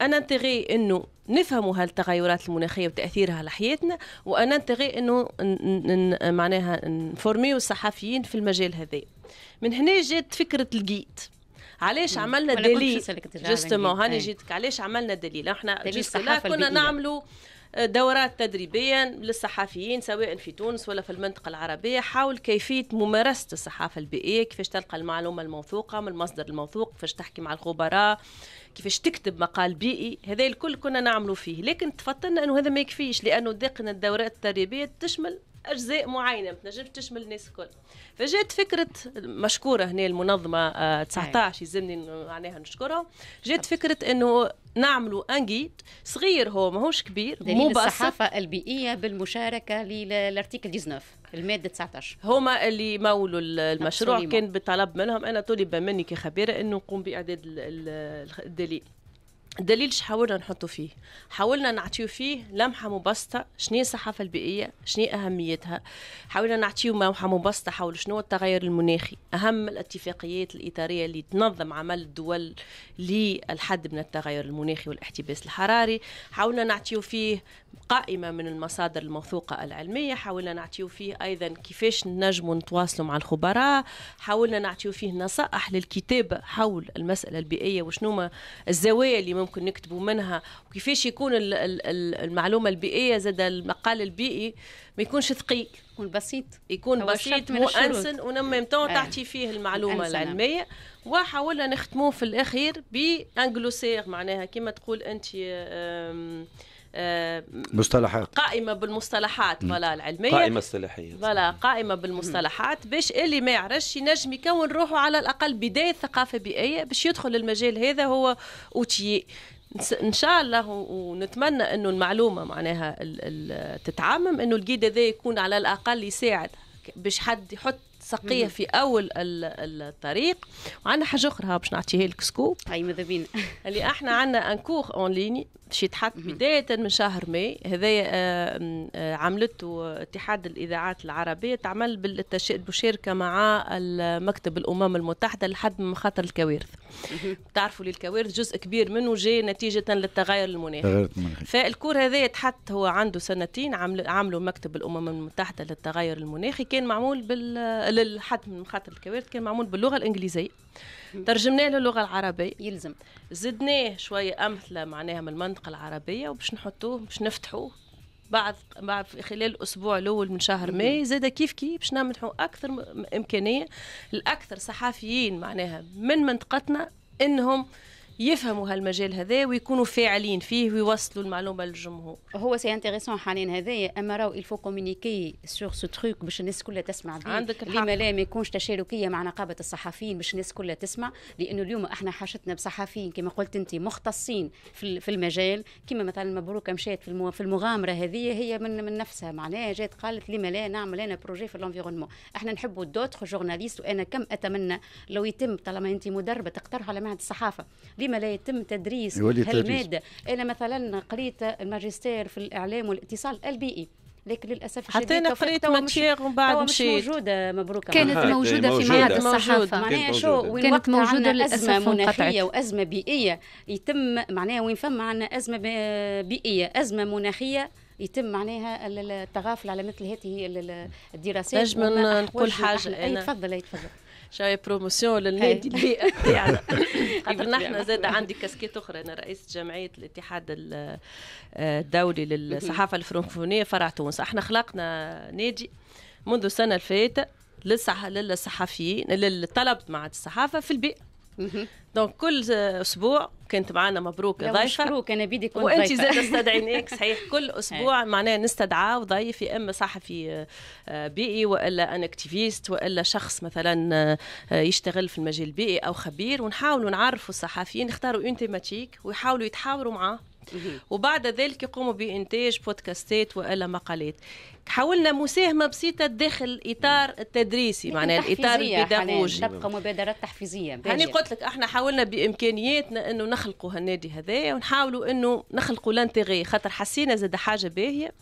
انا انتغي انه نفهموا هالتغيرات المناخيه وتاثيرها على حياتنا وانا انتغي انه معناها نفورميو الصحفيين في المجال هذا من هنا جات فكره الجيت علاش عملنا دليل جوستومون هاني جيتك علاش عملنا دليل احنا كنا نعملوا دورات تدريبية للصحفيين سواء في تونس ولا في المنطقة العربية حول كيفية ممارسة الصحافة البيئية كيفاش تلقى المعلومة الموثوقة من المصدر الموثوق كيفاش تحكي مع الخبراء كيفاش تكتب مقال بيئي هذا الكل كنا نعملوا فيه لكن تفطنا أنه هذا ما يكفيش لأنه داقن الدورات التدريبية تشمل اجزاء معينه ما تنجمش تشمل الناس الكل فجات فكره مشكوره هنا المنظمه 19 آه، يلزمني معناها نشكرها جات فكره انه نعملوا انجيد صغير هو ماهوش كبير مو الصحافه البيئيه بالمشاركه للارتيكل 19 الماده 19 هما اللي مولوا نعم، المشروع كان بطلب منهم انا طلب مني كخبيره انه نقوم باعداد الدليل الدليل حاولنا نحطه فيه حاولنا نعطيو فيه لمحة مبسطة شنو الصحافة البيئية شنو أهميتها حاولنا نعطيو لمحة مبسطة حول شنو التغير المناخي أهم الاتفاقيات الإطارية اللي تنظم عمل الدول للحد من التغير المناخي والاحتباس الحراري حاولنا نعطيو فيه قائمة من المصادر الموثوقة العلمية حاولنا نعطيو فيه أيضا كيفاش نجم نتواصلوا مع الخبراء حاولنا نعطيو فيه نصائح للكتابة حول المسألة البيئية وشنوما الزوايا اللي ممكن نكتبوا منها وكيفاش يكون المعلومة البيئية زاد المقال البيئي ما يكونش ثقيل يكون بسيط يكون بسيط وانسن ونمم تو تعطي فيه المعلومه العلميه وحاولنا نختموه في الاخير بانجلوسير معناها كما تقول انت آه، مصطلحات قائمة بالمصطلحات فلا العلمية قائمة اصطلاحية فلا قائمة بالمصطلحات باش اللي ما يعرفش ينجم يكون روحه على الأقل بداية ثقافة بيئية باش يدخل المجال هذا هو أوتي ان شاء الله ونتمنى انه المعلومه معناها تتعمم انه الجيد هذا يكون على الاقل يساعد باش حد يحط السقيه في اول الطريق وعندنا حاجه اخرى باش نعطيها لك سكوب اي ماذا بينا اللي احنا عندنا انكور اون ليني باش يتحط بدايه من شهر ماي هذايا آه، آه، عملته اتحاد الاذاعات العربيه تعمل بالمشاركه مع مكتب الامم المتحده لحد من مخاطر الكوارث تعرفوا الكوارث جزء كبير منه جاء نتيجه للتغير المناخي فالكور هذا تحت هو عنده سنتين عمل عملوا مكتب الامم المتحده للتغير المناخي كان معمول بال للحد من خاطر الكوارث كان معمول باللغه الانجليزيه ترجمناه للغه العربيه يلزم زدناه شويه امثله معناها من المنطقه العربيه وباش نحطوه باش نفتحوه بعد بعد خلال اسبوع الاول من شهر ماي زاد كيف كيف باش نمنحوا اكثر امكانيه لاكثر صحفيين معناها من منطقتنا انهم يفهموا هالمجال هذا ويكونوا فاعلين فيه ويوصلوا المعلومه للجمهور هو سي انتريسون حاليا هذايا اما راهو الفو كومونيكي سور سو تروك باش الناس كلها تسمع به عندك الحق لما لا ما يكونش تشاركيه مع نقابه الصحفيين باش الناس كلها تسمع لانه اليوم احنا حاشتنا بصحفيين كما قلت انت مختصين في المجال كما مثلا مبروكه مشات في المغامره هذه هي من من نفسها معناها جات قالت لما لا نعمل انا بروجي في الانفيرونمون احنا نحبوا دوتر جورناليست وانا كم اتمنى لو يتم طالما انت مدربه تقترح على معهد الصحافه لما لا يتم تدريس هالماده انا مثلا قريت الماجستير في الاعلام والاتصال البيئي لكن للاسف حتى انا قريت ماتيير ومن بعد مشيت مش موجوده مبروكه كانت موجوده, آه، موجودة في معهد الصحافه معناها شو وين كانت موجوده للاسف ازمه مناخيه وازمه بيئيه يتم معناها وين فما عندنا ازمه بيئيه ازمه مناخيه يتم معناها التغافل على مثل هذه الدراسات نجم نقول حاجه انا تفضل تفضل شويه بروموسيون للنادي البيئه يعني خاطر نحن زاد عندي كاسكيت اخرى انا رئيسه جمعيه الاتحاد آه، الدولي للصحافه الفرنكفونيه فرع تونس احنا خلقنا نادي منذ سنه الفائتة للصحافيين للطلب مع الصحافه في البيئه دونك كل اسبوع كنت معنا مبروك ضيفه مبروك انا بيدي كنت وانت زاد استدعيناك صحيح كل اسبوع معناها نستدعى ضيف يا اما صحفي آه، بيئي والا ان اكتيفيست والا شخص مثلا آه، يشتغل في المجال البيئي او خبير ونحاولوا نعرفوا الصحفيين يختاروا اون تيماتيك ويحاولوا يتحاوروا معاه وبعد ذلك يقوموا بانتاج بودكاستات والا مقالات حاولنا مساهمة بسيطة داخل إطار التدريسي معناها الإطار البيداغوجي تبقى مبادرات تحفيزية يعني قلت لك احنا حاولنا بإمكانياتنا أنه نخلقوا هالنادي هذايا ونحاولوا أنه نخلقوا لانتيغي خاطر حسينا زاد حاجة باهية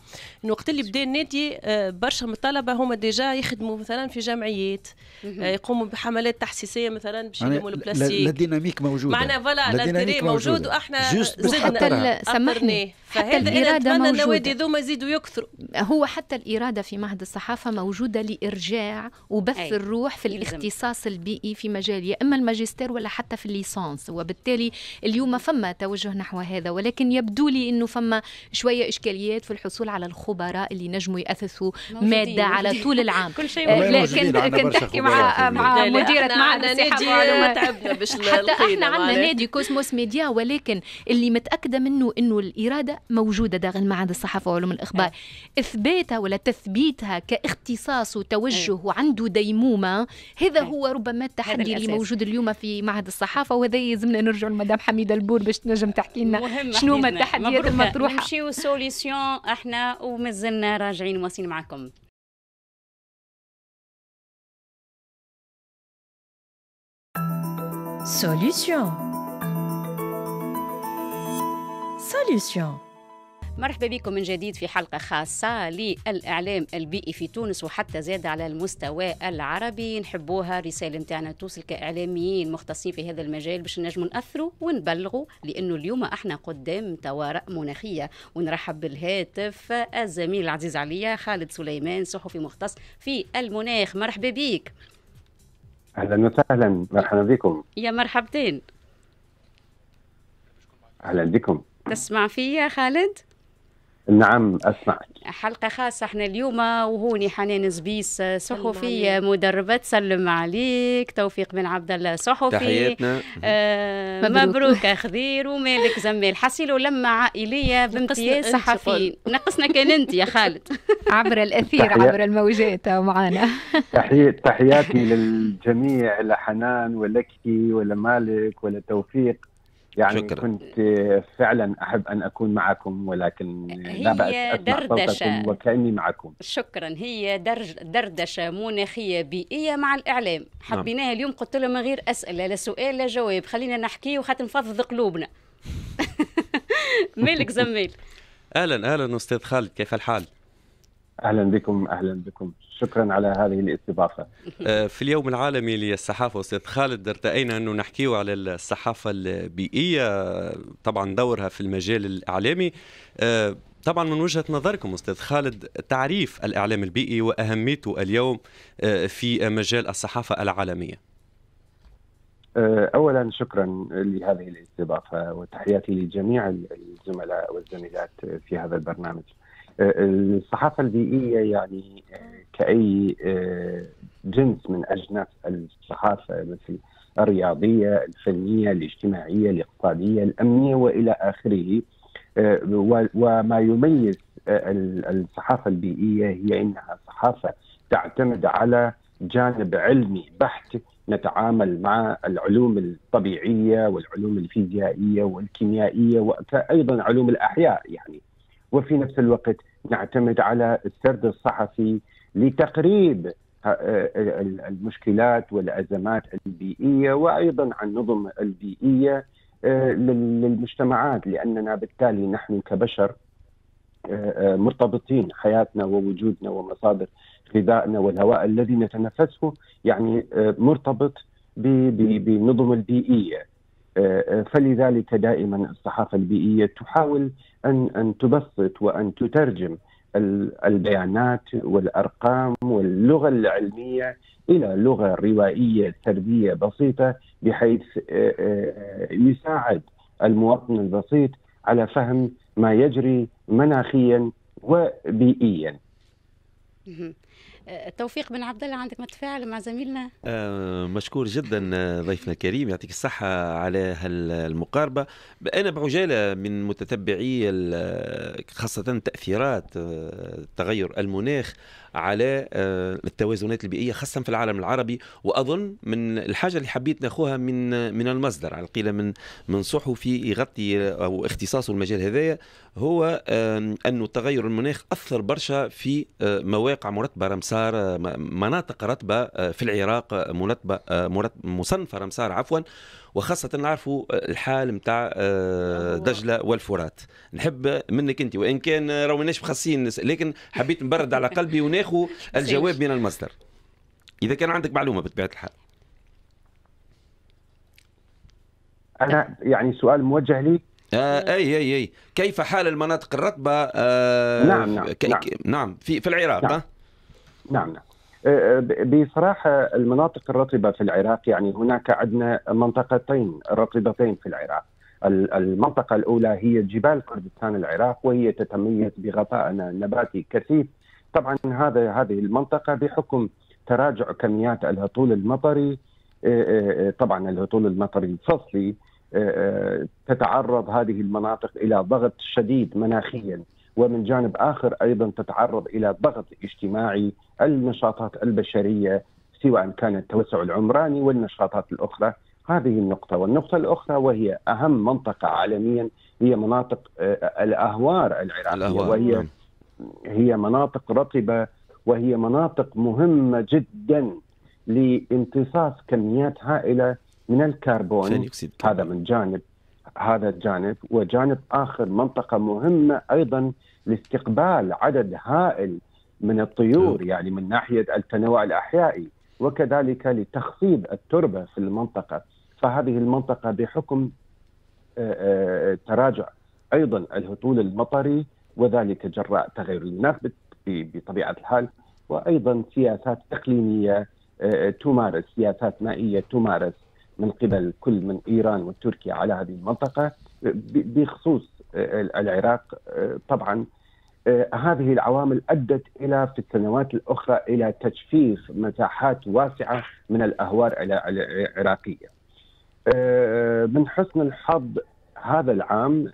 أنه وقت اللي بدا النادي آه، برشا من الطلبة هما ديجا يخدموا مثلا في جمعيات آه، يقوموا بحملات تحسيسية مثلا باش يلموا البلاستيك الديناميك موجودة معناها فوالا الديناميك موجود وإحنا زدنا سمحني حتى الإرادة موجودة النوادي ذوما يزيدوا يكثروا هو حتى حتى الإرادة في معهد الصحافة موجودة لإرجاع وبث أي. الروح في يلزم. الاختصاص البيئي في مجال يا إما الماجستير ولا حتى في الليسانس وبالتالي اليوم فما توجه نحو هذا ولكن يبدو لي أنه فما شوية إشكاليات في الحصول على الخبراء اللي نجموا يأثثوا مادة على طول العام كل شيء آه، لكن كنت تحكي مع مع مديرة معهد نادي حتى احنا عندنا نادي كوسموس ميديا ولكن اللي متأكدة منه أنه الإرادة موجودة داخل معهد الصحافة وعلوم الإخبار إثباتها محاولة تثبيتها كاختصاص وتوجه وعنده ديمومة هذا هو ربما التحدي اللي موجود اليوم في معهد الصحافة وهذا يلزمنا نرجع لمدام حميدة البور باش تنجم تحكي لنا شنو هما التحديات المطروحة نمشيو سوليسيون احنا ومازلنا راجعين واصلين معكم سوليسيون سوليسيون مرحبا بكم من جديد في حلقة خاصة للإعلام البيئي في تونس وحتى زاد على المستوى العربي نحبوها الرسالة نتاعنا توصل كإعلاميين مختصين في هذا المجال باش نجموا نأثروا ونبلغوا لأنه اليوم احنا قدام طوارئ مناخية ونرحب بالهاتف الزميل العزيز عليا خالد سليمان صحفي مختص في المناخ مرحبا بك أهلا وسهلا مرحبا بكم يا مرحبتين أهلا بكم تسمع فيا خالد؟ نعم اسمع حلقة خاصة احنا اليوم وهوني حنان زبيس آه، صحفية آه، مدربة تسلم عليك توفيق بن عبد الله صحفي تحياتنا آه مبروك خضير ومالك زمال حصيلوا لما عائلية بامتياز صحفي نقصنا كان انت يا خالد عبر الأثير عبر الموجات معنا تحياتي للجميع لحنان ولك ولمالك ولتوفيق يعني شكرا. كنت فعلا احب ان اكون معكم ولكن لا بأس دردشه وكاني معكم شكرا هي درج دردشه مناخيه بيئيه مع الاعلام نعم. حبيناها اليوم قلت له من غير اسئله لا سؤال لا جواب خلينا نحكي وخاطر نفضفض قلوبنا مالك زميل اهلا اهلا استاذ خالد كيف الحال؟ اهلا بكم اهلا بكم شكرا على هذه الاستضافه آه، في اليوم العالمي للصحافه استاذ خالد ارتئينا انه نحكيه على الصحافه البيئيه طبعا دورها في المجال الاعلامي آه، طبعا من وجهه نظركم استاذ خالد تعريف الاعلام البيئي واهميته اليوم آه، في مجال الصحافه العالميه اولا شكرا لهذه الاستضافه وتحياتي لجميع الزملاء والزميلات في هذا البرنامج الصحافه البيئيه يعني كاي جنس من اجناس الصحافه مثل الرياضيه، الفنيه، الاجتماعيه، الاقتصاديه، الامنيه والى اخره وما يميز الصحافه البيئيه هي انها صحافه تعتمد على جانب علمي بحت نتعامل مع العلوم الطبيعيه والعلوم الفيزيائيه والكيميائيه وايضا علوم الاحياء يعني وفي نفس الوقت نعتمد على السرد الصحفي لتقريب آه، آه، المشكلات والازمات البيئيه وايضا عن النظم البيئيه آه، للمجتمعات لاننا بالتالي نحن كبشر مرتبطين حياتنا ووجودنا ومصادر غذائنا والهواء الذي نتنفسه يعني مرتبط بالنظم البيئيه فلذلك دائما الصحافه البيئيه تحاول ان ان تبسط وان تترجم البيانات والارقام واللغه العلميه الى لغه روائيه سرديه بسيطه بحيث آه، آه، يساعد المواطن البسيط على فهم ما يجري مناخيا وبيئيا. توفيق بن عبد الله عندك ما تفاعل مع زميلنا آه مشكور جدا آه، ضيفنا الكريم يعطيك الصحة على هالمقاربة أنا بعجالة من متتبعي آه، خاصة تأثيرات آه، تغير المناخ على آه، التوازنات البيئيه خاصه في العالم العربي واظن من الحاجه اللي حبيت ناخوها من من المصدر على القيله من من صحفي يغطي آه، او اختصاصه المجال هذايا هو انه التغير المناخ اثر برشا في آه، مواقع مرتبه رمسار مناطق رطبه في العراق مرتبه مصنفه رمسار عفوا وخاصه نعرفوا آه، الحال نتاع آه، دجله والفرات نحب منك انت وان كان ماناش مخصصين لكن حبيت نبرد على قلبي وناخذ الجواب من المصدر اذا كان عندك معلومه بطبيعه الحال انا يعني سؤال موجه لي آه اي اي اي كيف حال المناطق الرطبه آه نعم نعم, نعم نعم في في العراق نعم نعم, نعم. آه، آه، بصراحة المناطق الرطبة في العراق يعني هناك عندنا منطقتين رطبتين في العراق المنطقة الأولى هي جبال كردستان العراق وهي تتميز بغطاء نباتي كثيف طبعا هذا هذه المنطقة بحكم تراجع كميات الهطول المطري آه، طبعا الهطول المطري الفصلي تتعرض هذه المناطق إلى ضغط شديد مناخيا ومن جانب آخر أيضا تتعرض إلى ضغط اجتماعي النشاطات البشرية سواء كان التوسع العمراني والنشاطات الأخرى هذه النقطة والنقطة الأخرى وهي أهم منطقة عالميا هي مناطق آه، الأهوار العراقية الأهوار. وهي نعم. هي مناطق رطبة وهي مناطق مهمة جدا لامتصاص كميات هائلة من الكربون هذا من جانب هذا الجانب وجانب اخر منطقه مهمه ايضا لاستقبال عدد هائل من الطيور نعم. يعني من ناحيه التنوع الاحيائي وكذلك لتخصيب التربه في المنطقه فهذه المنطقه بحكم آه، آه، تراجع ايضا الهطول المطري وذلك جراء تغير المناخ بطبيعه الحال وايضا سياسات اقليميه آه، تمارس سياسات مائيه تمارس من قبل كل من ايران وتركيا على هذه المنطقه بخصوص آه، العراق آه، طبعا آه، هذه العوامل ادت الى في السنوات الاخرى الى تجفيف مساحات واسعه من الاهوار العراقيه. من حسن الحظ هذا العام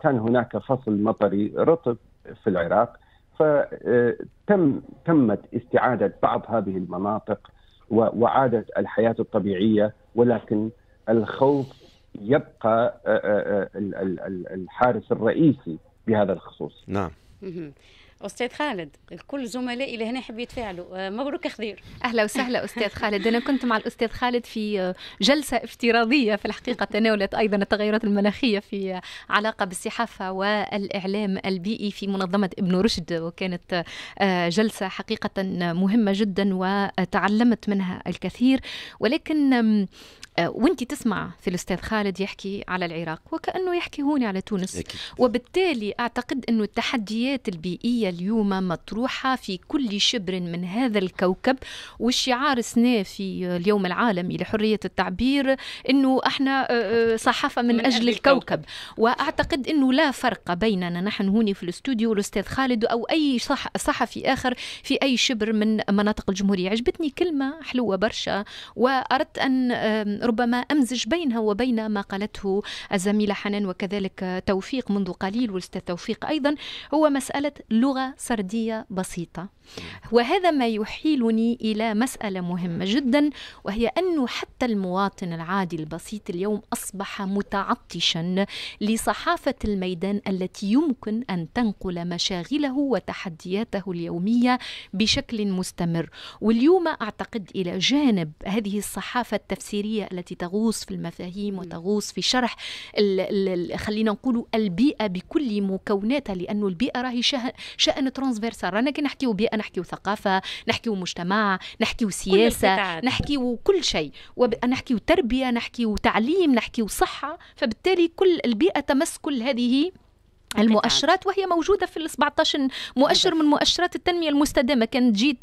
كان هناك فصل مطري رطب في العراق فتم تمت استعاده بعض هذه المناطق وعادت الحياه الطبيعيه ولكن الخوف يبقى آه، آه، آه، الحارس الرئيسي بهذا الخصوص نعم استاذ خالد الكل زملائي اللي هنا يحب يتفاعلوا آه، مبروك خضير اهلا وسهلا استاذ خالد انا كنت مع الاستاذ خالد في آه، جلسه افتراضيه في الحقيقه تناولت ايضا التغيرات المناخيه في آه، علاقه بالصحافه والاعلام البيئي في منظمه ابن رشد وكانت جلسه حقيقه مهمه جدا وتعلمت منها الكثير ولكن وانت تسمع في الاستاذ خالد يحكي على العراق وكانه يحكي هون على تونس وبالتالي اعتقد انه التحديات البيئيه اليوم مطروحة في كل شبر من هذا الكوكب والشعار سنة في اليوم العالمي لحرية التعبير أنه احنا آه، آه، صحافة من, من أجل الكوكب وأعتقد أنه لا فرق بيننا نحن هنا في الاستوديو والأستاذ خالد أو أي صحفي آخر في أي شبر من مناطق الجمهورية عجبتني كلمة حلوة برشا وأردت أن ربما أمزج بينها وبين ما قالته الزميلة حنان وكذلك توفيق منذ قليل والأستاذ توفيق أيضا هو مسألة لغة سردية بسيطة وهذا ما يحيلني إلى مسألة مهمة جدا وهي أنه حتى المواطن العادي البسيط اليوم أصبح متعطشا لصحافة الميدان التي يمكن أن تنقل مشاغله وتحدياته اليومية بشكل مستمر واليوم أعتقد إلى جانب هذه الصحافة التفسيرية التي تغوص في المفاهيم وتغوص في شرح الـ الـ خلينا نقول البيئة بكل مكوناتها لأن البيئة راهي شأن شان ترانسفيرسال رانا كي نحكيو بيئه نحكيو ثقافه نحكيو مجتمع نحكيو سياسه نحكيو كل شيء نحكيو تربيه نحكيو تعليم نحكيو صحه فبالتالي كل البيئه تمس كل هذه المؤشرات وهي موجوده في ال 17 مؤشر من مؤشرات التنميه المستدامه كان تجي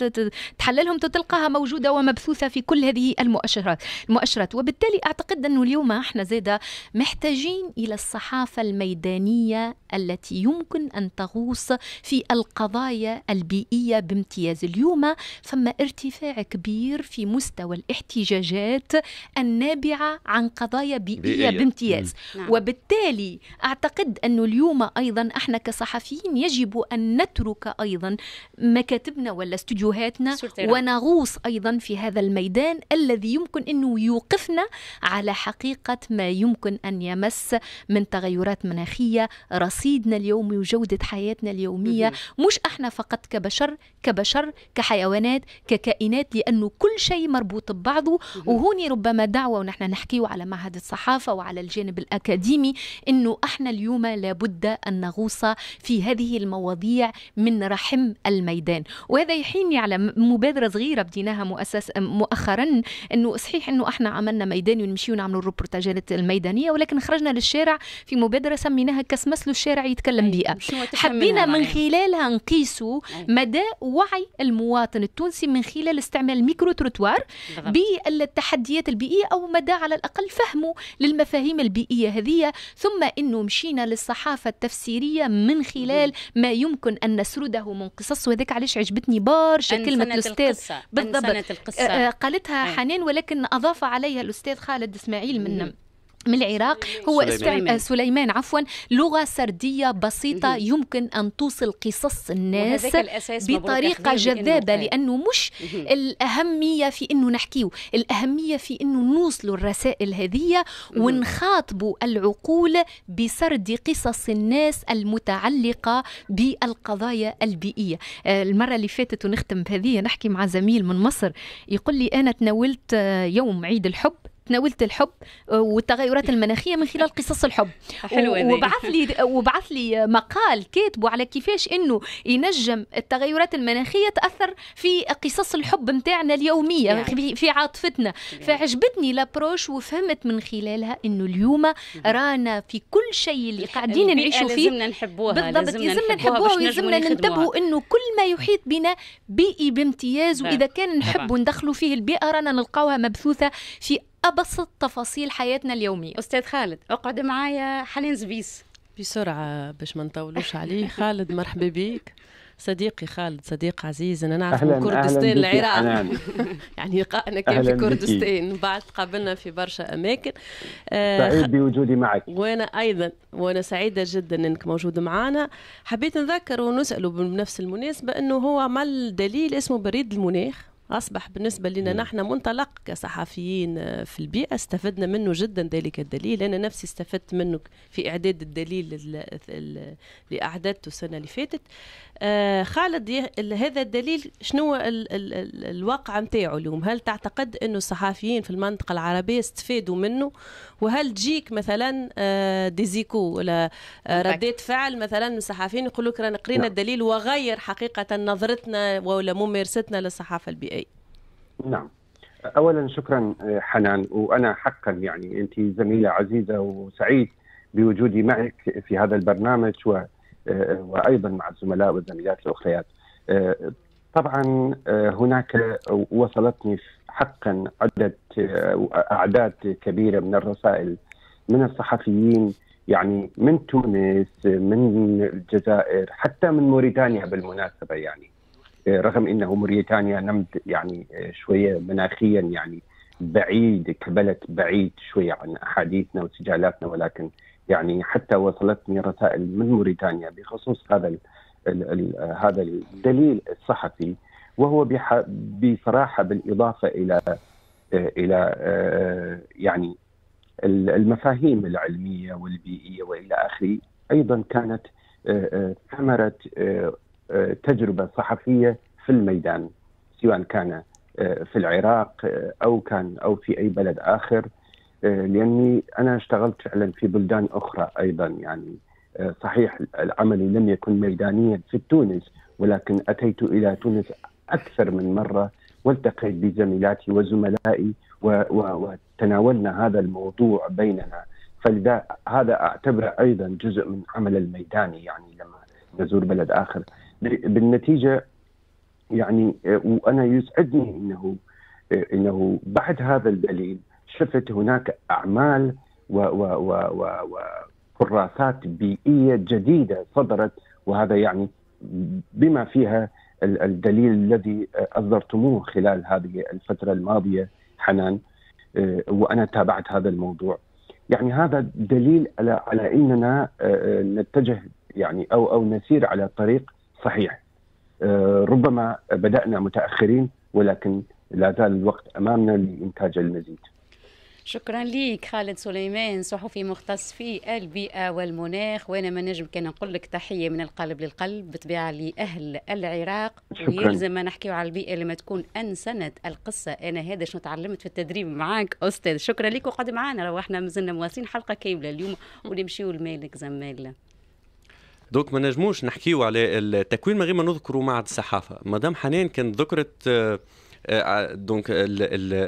تحللهم تلقاها موجوده ومبثوثه في كل هذه المؤشرات المؤشرات وبالتالي اعتقد انه اليوم احنا زاده محتاجين الى الصحافه الميدانيه التي يمكن ان تغوص في القضايا البيئيه بامتياز اليوم فما ارتفاع كبير في مستوى الاحتجاجات النابعه عن قضايا بيئيه, بيئية. بامتياز نعم. وبالتالي اعتقد انه اليوم ايضا احنا كصحفيين يجب ان نترك ايضا مكاتبنا ولا استديوهاتنا ونغوص ايضا في هذا الميدان الذي يمكن انه يوقفنا على حقيقه ما يمكن ان يمس من تغيرات مناخيه رصيدنا اليومي وجوده حياتنا اليوميه مش احنا فقط كبشر كبشر كحيوانات ككائنات لانه كل شيء مربوط ببعضه وهوني ربما دعوه ونحن نحكيه على معهد الصحافه وعلى الجانب الاكاديمي انه احنا اليوم لابد أن نغوص في هذه المواضيع من رحم الميدان وهذا يحيني على مبادرة صغيرة بديناها مؤسس مؤخرا أنه صحيح أنه احنا عملنا ميداني ونمشي ونعملوا الروبورتاجات الميدانية ولكن خرجنا للشارع في مبادرة سميناها كسمسلو الشارع يتكلم بيئة حبينا من يعني. خلالها نقيسوا مدى وعي المواطن التونسي من خلال استعمال ميكرو تروتوار بالتحديات البيئية أو مدى على الأقل فهمه للمفاهيم البيئية هذه ثم أنه مشينا للصحافة التفسير تفسيريه من خلال ما يمكن ان نسرده من قصص وذاك علاش عجبتني برشا كلمه الاستاذ بالضبط القصة. آه، قالتها إيه. حنان ولكن اضاف عليها الاستاذ خالد اسماعيل من م. من العراق هو آه، سليمان, سليمان عفوا لغة سردية بسيطة مم. يمكن أن توصل قصص الناس بطريقة جذابة آه. لأنه مش مم. الأهمية في أنه نحكيه الأهمية في أنه نوصلوا الرسائل هذه ونخاطبوا العقول بسرد قصص الناس المتعلقة بالقضايا البيئية آه، المرة اللي فاتت ونختم بهذه نحكي مع زميل من مصر يقول لي أنا تناولت يوم عيد الحب تناولت الحب آه، والتغيرات المناخيه من خلال قصص الحب حلوة وبعث لي وبعث لي مقال كاتبه على كيفاش انه ينجم التغيرات المناخيه تاثر في قصص الحب نتاعنا اليوميه يعني. في عاطفتنا يعني. فعجبتني لابروش وفهمت من خلالها انه اليوم رانا في كل شيء اللي قاعدين نعيشوا فيه لازمنا نحبوها بالضبط لازمنا نحبوها ويلزمنا ننتبهوا انه كل ما يحيط بنا بيئي بامتياز نعم. واذا كان نحب نعم. وندخلوا فيه البيئه رانا نلقاوها مبثوثه في ابسط تفاصيل حياتنا اليوميه استاذ خالد اقعد معايا حالين زبيس بسرعه باش ما نطولوش عليه خالد مرحبا بك صديقي خالد صديق عزيز انا نعرف من كردستان العراق يعني لقائنا كان في كردستان بعد قابلنا في برشا اماكن آه سعيد بوجودي معك وانا ايضا وانا سعيده جدا انك موجود معنا حبيت نذكر ونساله بنفس المناسبه انه هو عمل دليل اسمه بريد المناخ أصبح بالنسبة لنا نعم. نحن منطلق كصحفيين آه، في البيئة استفدنا منه جدا ذلك الدليل أنا نفسي استفدت منه في إعداد الدليل اللي أعددته السنة اللي فاتت آه، خالد هذا الدليل شنو الواقع نتاعو اليوم هل تعتقد أنه الصحفيين في المنطقة العربية استفادوا منه وهل تجيك مثلا ديزيكو آه، ولا ردات فعل مثلا من الصحفيين يقول لك رانا قرينا نعم. الدليل وغير حقيقة نظرتنا ولا ممارستنا للصحافة البيئية نعم اولا شكرا آه، حنان وانا حقا يعني انت زميله عزيزه وسعيد بوجودي معك في هذا البرنامج و آه، وايضا مع الزملاء والزميلات الاخريات. آه، طبعا هناك وصلتني حقا عده اعداد كبيره من الرسائل من الصحفيين يعني من تونس من الجزائر حتى من موريتانيا بالمناسبه يعني رغم انه موريتانيا نمت يعني آه، شويه مناخيا يعني بعيد كبلد بعيد شويه عن احاديثنا وسجالاتنا ولكن يعني حتى وصلتني رسائل من موريتانيا بخصوص هذا الـ الـ الـ آه، هذا الدليل الصحفي وهو بصراحه بالاضافه الى آه، الى يعني المفاهيم العلميه والبيئيه والى اخره ايضا كانت ثمره آه، تجربه صحفيه في الميدان سواء كان آه، في العراق آه، او كان او في اي بلد اخر لاني انا اشتغلت فعلا في بلدان اخرى ايضا يعني صحيح عملي لم يكن ميدانيا في تونس ولكن اتيت الى تونس اكثر من مره والتقيت بزميلاتي وزملائي وتناولنا هذا الموضوع بيننا فلذا هذا اعتبره ايضا جزء من عمل الميداني يعني لما نزور بلد اخر بالنتيجه يعني آه، وانا يسعدني انه آه، انه بعد هذا الدليل شفت هناك اعمال و و و و, و كراسات بيئيه جديده صدرت وهذا يعني بما فيها الدليل الذي آه، اصدرتموه خلال هذه الفتره الماضيه حنان وانا تابعت هذا الموضوع يعني هذا دليل على على اننا نتجه يعني او او نسير على طريق صحيح آه، ربما بدأنا متأخرين ولكن لا زال الوقت أمامنا لإنتاج المزيد شكرا لك خالد سليمان صحفي مختص في البيئة والمناخ وأنا ما نجم كان نقول لك تحية من القلب للقلب بطبيعة لأهل العراق شكرا. ويلزم ما نحكيو على البيئة لما تكون أنسنت القصة أنا هذا شنو تعلمت في التدريب معاك أستاذ شكرا لك وقعد معانا روحنا مازلنا مواصلين حلقة كاملة اليوم ونمشيو لمالك زمالة دونك ما نجموش نحكيو على التكوين من غير ما نذكروا معهد الصحافه مدام حنان كانت ذكرت آه، آه، دونك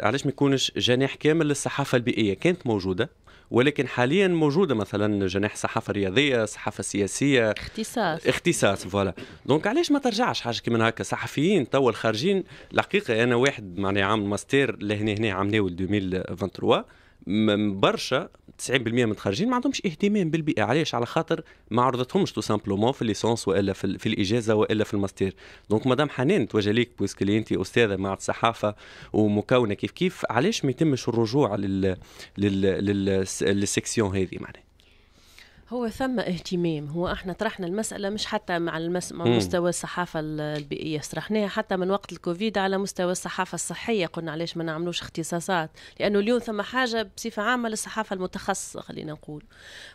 علاش ما يكونش جناح كامل للصحافه البيئيه كانت موجوده ولكن حاليا موجوده مثلا جناح صحافه رياضيه صحافه سياسيه اختصاص اختصاص فوالا دونك علاش ما ترجعش حاجه كيما هكا صحفيين توا الخارجين الحقيقه انا واحد معناها عامل ماستير لهنا هنا عام ناول 2023 برشا 90% من الخارجين ما عندهمش اهتمام بالبيئه علاش على خاطر ما عرضتهمش تو سامبلومون في الليسونس والا في, في الاجازه والا في الماستير دونك مدام حنان توجه ليك بويسك اللي انت استاذه مع الصحافه ومكونه كيف كيف علاش ما يتمش الرجوع لل لل لل للسيكسيون هذه معناها هو ثم اهتمام هو احنا طرحنا المسألة مش حتى مع المس... مستوى الصحافة البيئية طرحناها حتى من وقت الكوفيد على مستوى الصحافة الصحية قلنا علاش ما نعملوش اختصاصات لأنه اليوم ثم حاجة بصفة عامة للصحافة المتخصصة خلينا نقول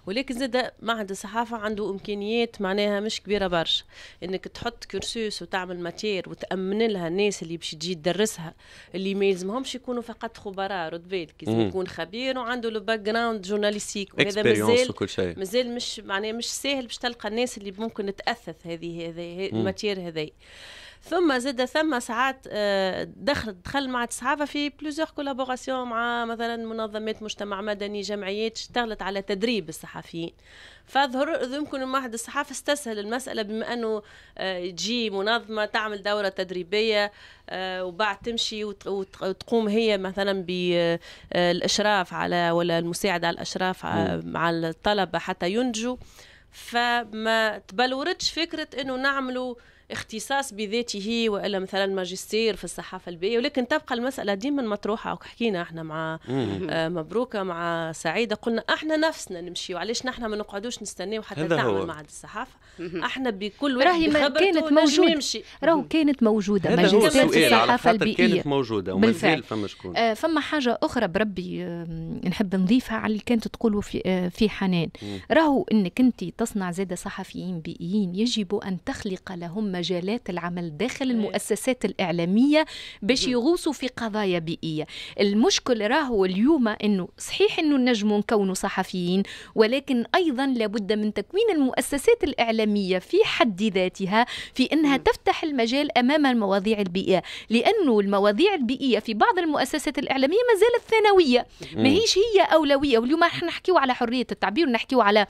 ولكن زاد معهد الصحافة عنده إمكانيات معناها مش كبيرة برشا إنك تحط كورسوس وتعمل ماتير وتأمن لها الناس اللي باش تجي تدرسها اللي ما يلزمهمش يكونوا فقط خبراء رد بالك يكون خبير وعنده لو باك جراوند جورناليستيك وهذا مازال مازال مازال مش معناه مش ساهل باش تلقى الناس اللي ممكن تاثث هذه هذه الماتير هذه ثم زاد ثم ساعات آه، دخل دخل مع الصحافه في بلوزيغ كولابوراسيون مع مثلا منظمات مجتمع مدني جمعيات اشتغلت على تدريب الصحفيين فظهر يمكن واحد الصحافه استسهل المساله بما انه آه، تجي منظمه تعمل دوره تدريبيه آه، وبعد تمشي وتقوم هي مثلا بالاشراف على ولا المساعده على الاشراف مع الطلبه حتى ينجوا فما تبلورتش فكره انه نعملوا اختصاص بذاته والا مثلا ماجستير في الصحافه البيئيه ولكن تبقى المساله ديما مطروحه وحكينا احنا مع آه، مبروكه مع سعيده قلنا احنا نفسنا نمشي وعلاش نحن ما نقعدوش نستناو حتى تعمل معهد الصحافه احنا بكل واحد راهي كانت موجوده راهو كانت موجوده جاتش الصحافه البيئيه كانت موجوده زال فما شكون آه فما حاجه اخرى بربي آه نحب نضيفها على اللي كانت تقولوا في آه في حنان راهو انك انت تصنع زاد صحفيين بيئيين يجب ان تخلق لهم مجالات العمل داخل إيه. المؤسسات الاعلاميه باش يغوصوا في قضايا بيئيه المشكل راهو اليوم انه صحيح انه نجموا نكونوا صحفيين ولكن ايضا لابد من تكوين المؤسسات الاعلاميه العالمية في حد ذاتها في أنها تفتح المجال أمام المواضيع البيئية لأن المواضيع البيئية في بعض المؤسسات الإعلامية ما زالت ثانوية ما هيش هي أولوية واليوم نحن على حرية التعبير ونحكيو على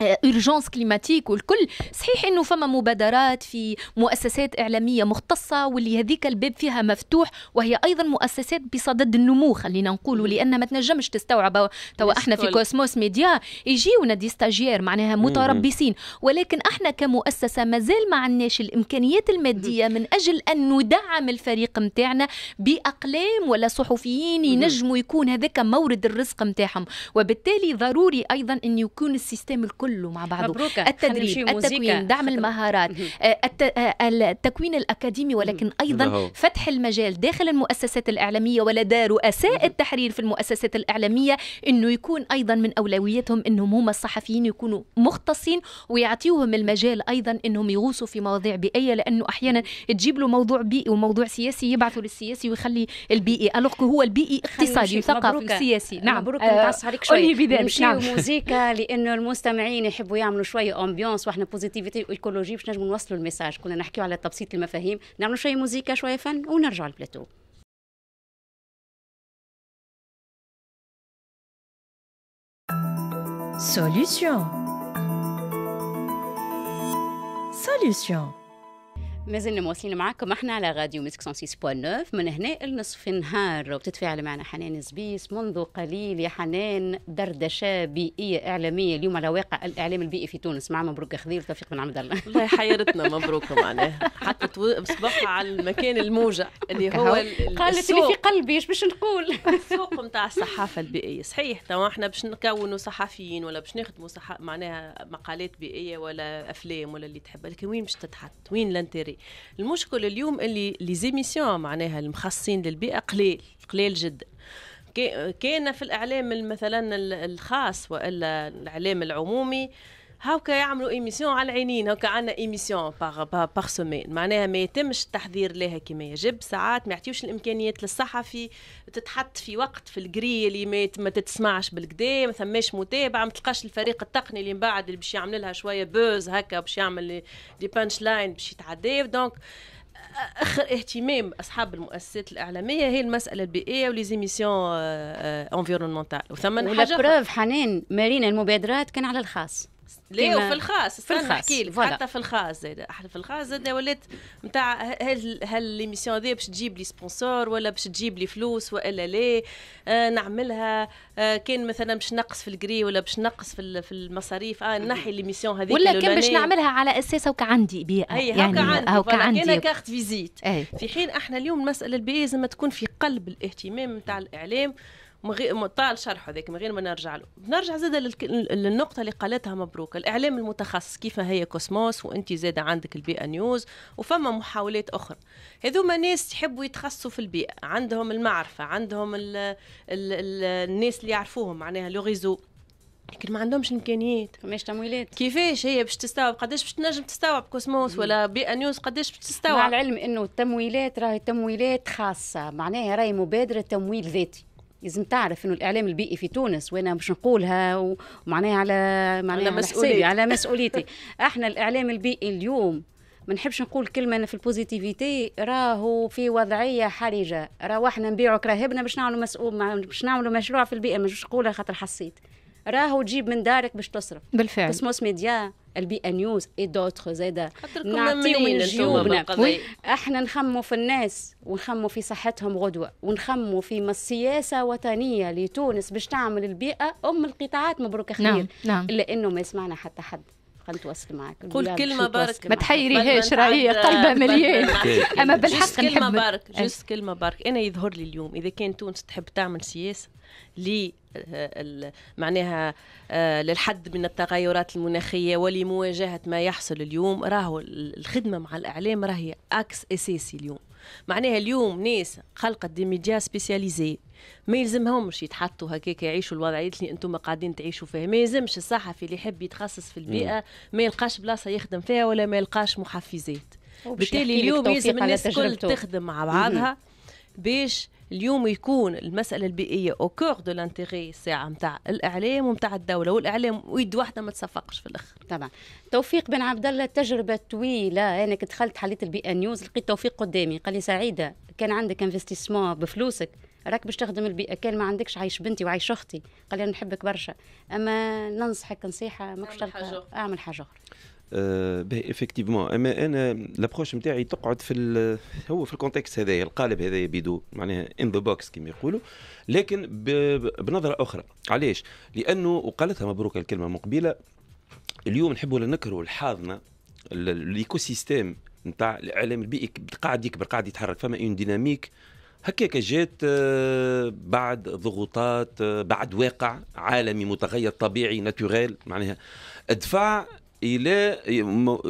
اورجونس آه، كليماتيك والكل صحيح انه فما مبادرات في مؤسسات اعلاميه مختصه واللي هذيك الباب فيها مفتوح وهي ايضا مؤسسات بصدد النمو خلينا نقولوا لان ما تنجمش تستوعب توا احنا في كوسموس ميديا يجيونا دي ستاجير معناها متربصين ولكن احنا كمؤسسه مازال ما عندناش الامكانيات الماديه من اجل ان ندعم الفريق نتاعنا باقلام ولا صحفيين ينجموا يكون هذاك مورد الرزق نتاعهم وبالتالي ضروري ايضا ان يكون السيستم الكل كله مع بعضه مبروكة. التدريب التكوين دعم المهارات آه، آه، التكوين الاكاديمي ولكن ايضا نعم. فتح المجال داخل المؤسسات الاعلاميه ولدى رؤساء التحرير في المؤسسات الاعلاميه انه يكون ايضا من اولوياتهم انهم هم الصحفيين يكونوا مختصين ويعطيوهم المجال ايضا انهم يغوصوا في مواضيع بيئيه لانه احيانا تجيب له موضوع بيئي وموضوع سياسي يبعثوا للسياسي ويخلي البيئي الوغ هو البيئي اقتصادي وثقافي وسياسي نعم مبروك نعم. عليك شوي نعم. موزيكا لانه المستمعين الفنانين يحبوا يعملوا شويه امبيونس واحنا بوزيتيفيتي ايكولوجي باش نجموا نوصلوا الميساج كنا نحكيوا على تبسيط المفاهيم نعملوا شويه موزيكا شويه فن ونرجعوا البلاتو Solution. Solution. مازلنا مواصلين معاكم احنا على راديو ميكس 106.9 من هنا لنصف النهار وبتتفاعل معنا حنان زبيس منذ قليل يا حنان دردشه بيئيه اعلاميه اليوم على واقع الاعلام البيئي في تونس مع مبروك خذيل وتوفيق بن عبد الله الله حيرتنا مبروك معناها حطت صباحها على المكان الموجع اللي هو قالت اللي في قلبي ايش باش نقول السوق نتاع الصحافه البيئيه صحيح توا احنا باش نكونوا صحفيين ولا باش نخدموا صح... معناها مقالات بيئيه ولا افلام ولا اللي تحب لكن وين باش تتحط وين الانتري المشكل اليوم اللي لي زيميسيون معناها المخصصين للبيئه قليل قليل جدا كان في الاعلام مثلا الخاص والا الاعلام العمومي هاكا يعملوا ايميسيون على العينين هاكا عندنا ايميسيون باغ باغ سومين معناها ما يتمش التحضير لها كما يجب ساعات ما يعطيوش الامكانيات للصحفي تتحط في وقت في الجري اللي ما تتسمعش بالكدا ما ثماش متابعه ما تلقاش الفريق التقني اللي من بعد اللي باش يعمل لها شويه بوز هكا باش يعمل دي بانش لاين باش يتعدى دونك اخر اهتمام اصحاب المؤسسات الاعلاميه هي المساله البيئيه وليزيميسيون انفيرونمونتال آه، آه، وثمن حاجه بروف حنان مارينا المبادرات كان على الخاص ليه وفي الخاص في الخاص لك حتى في الخاص زاد في الخاص زاد ولات نتاع هل هل ليميسيون هذه باش تجيب لي سبونسور ولا باش تجيب لي فلوس ولا لا آه نعملها آه كان مثلا باش نقص في الجري ولا باش نقص في في المصاريف اه نحي ليميسيون هذيك ولا كان باش نعملها على اساس هوكا عندي بيئه اي يعني هوكا عندي هوكا عندي كارت فيزيت أي. في حين احنا اليوم المساله البيئيه لازم تكون في قلب الاهتمام نتاع الاعلام مغي... طال شرحه ذاك من غير ما نرجع له نرجع زاد للك... للنقطه اللي قالتها مبروك الاعلام المتخصص كيف هي كوسموس وانت زاد عندك البيئه نيوز وفما محاولات اخرى هذوما ناس يحبوا يتخصصوا في البيئه عندهم المعرفه عندهم ال... ال... ال... الناس اللي يعرفوهم معناها لو ريزو لكن ما عندهمش امكانيات فماش تمويلات كيفاش هي باش تستوعب قداش باش تنجم تستوعب كوسموس ولا بيئه نيوز قداش باش تستوعب مع العلم انه التمويلات راهي تمويلات خاصه معناها راهي مبادره تمويل ذاتي لازم تعرف انه الاعلام البيئي في تونس وانا باش نقولها ومعناها على معناها على مسؤوليتي على مسؤوليتي احنا الاعلام البيئي اليوم ما نحبش نقول كلمه انا في البوزيتيفيتي راهو في وضعيه حرجه راهو احنا نبيعوا كراهبنا باش نعملوا مسؤول باش نعملوا مشروع في البيئه مش نقولها خاطر حسيت راهو تجيب من دارك باش تصرف بالفعل تسموس ميديا البيئه نيوز اي دوتر زاده نعطيو من جيوبنا نعم. احنا نخموا في الناس ونخموا في صحتهم غدوه ونخموا في السياسه وطنيه لتونس باش تعمل البيئه ام القطاعات مبروك خير نعم. نعم. الا انه ما يسمعنا حتى حد نتواصل معك قول كلمه بارك ما تحيريهاش راهي قلبها مليان اما بالحق كلمه بارك جوست كلمه بارك انا يظهر لي اليوم اذا كان تونس تحب تعمل سياسه ل آه، معناها آه، للحد من التغيرات المناخيه ولمواجهه ما يحصل اليوم راهو الخدمه مع الاعلام راهي اكس اساسي اليوم معناها اليوم ناس خلقت دي ميديا سبيسياليزي ما يلزمهمش يتحطوا هكاك يعيشوا الوضعيه اللي انتم قاعدين تعيشوا فيها ما يلزمش الصحفي اللي يحب يتخصص في البيئه ما يلقاش بلاصه يخدم فيها ولا ما يلقاش محفزات بالتالي اليوم لازم الناس الكل تخدم مع بعضها باش اليوم يكون المسألة البيئية او كور دو لانتيغي الساعة نتاع الإعلام ونتاع الدولة والإعلام ويد واحدة ما تصفقش في الآخر طبعا توفيق بن عبد الله تجربة طويلة أنا كنت دخلت حليت البي ان نيوز لقيت توفيق قدامي قال لي سعيدة كان عندك انفستيسمون بفلوسك راك باش تخدم البيئه كان ما عندكش عايش بنتي وعايش اختي قال لي انا نحبك برشا اما ننصحك نصيحه ماكش اعمل حاجه اخرى باهي افكتيفمون اما انا لابروش نتاعي تقعد في هو في الكونتكست هذايا القالب هذايا بيدو معناها ان ذا بوكس كما يقولوا لكن بنظره اخرى علاش؟ لانه وقالتها مبروك الكلمه المقبله اليوم نحبوا نكروا الحاضنه الايكو سيستيم نتاع الاعلام البيئي قاعد يكبر قاعد يتحرك فما اون ديناميك هكاك جات آه، بعد ضغوطات آه، بعد واقع عالمي متغير طبيعي ناتوريل معناها دفع الى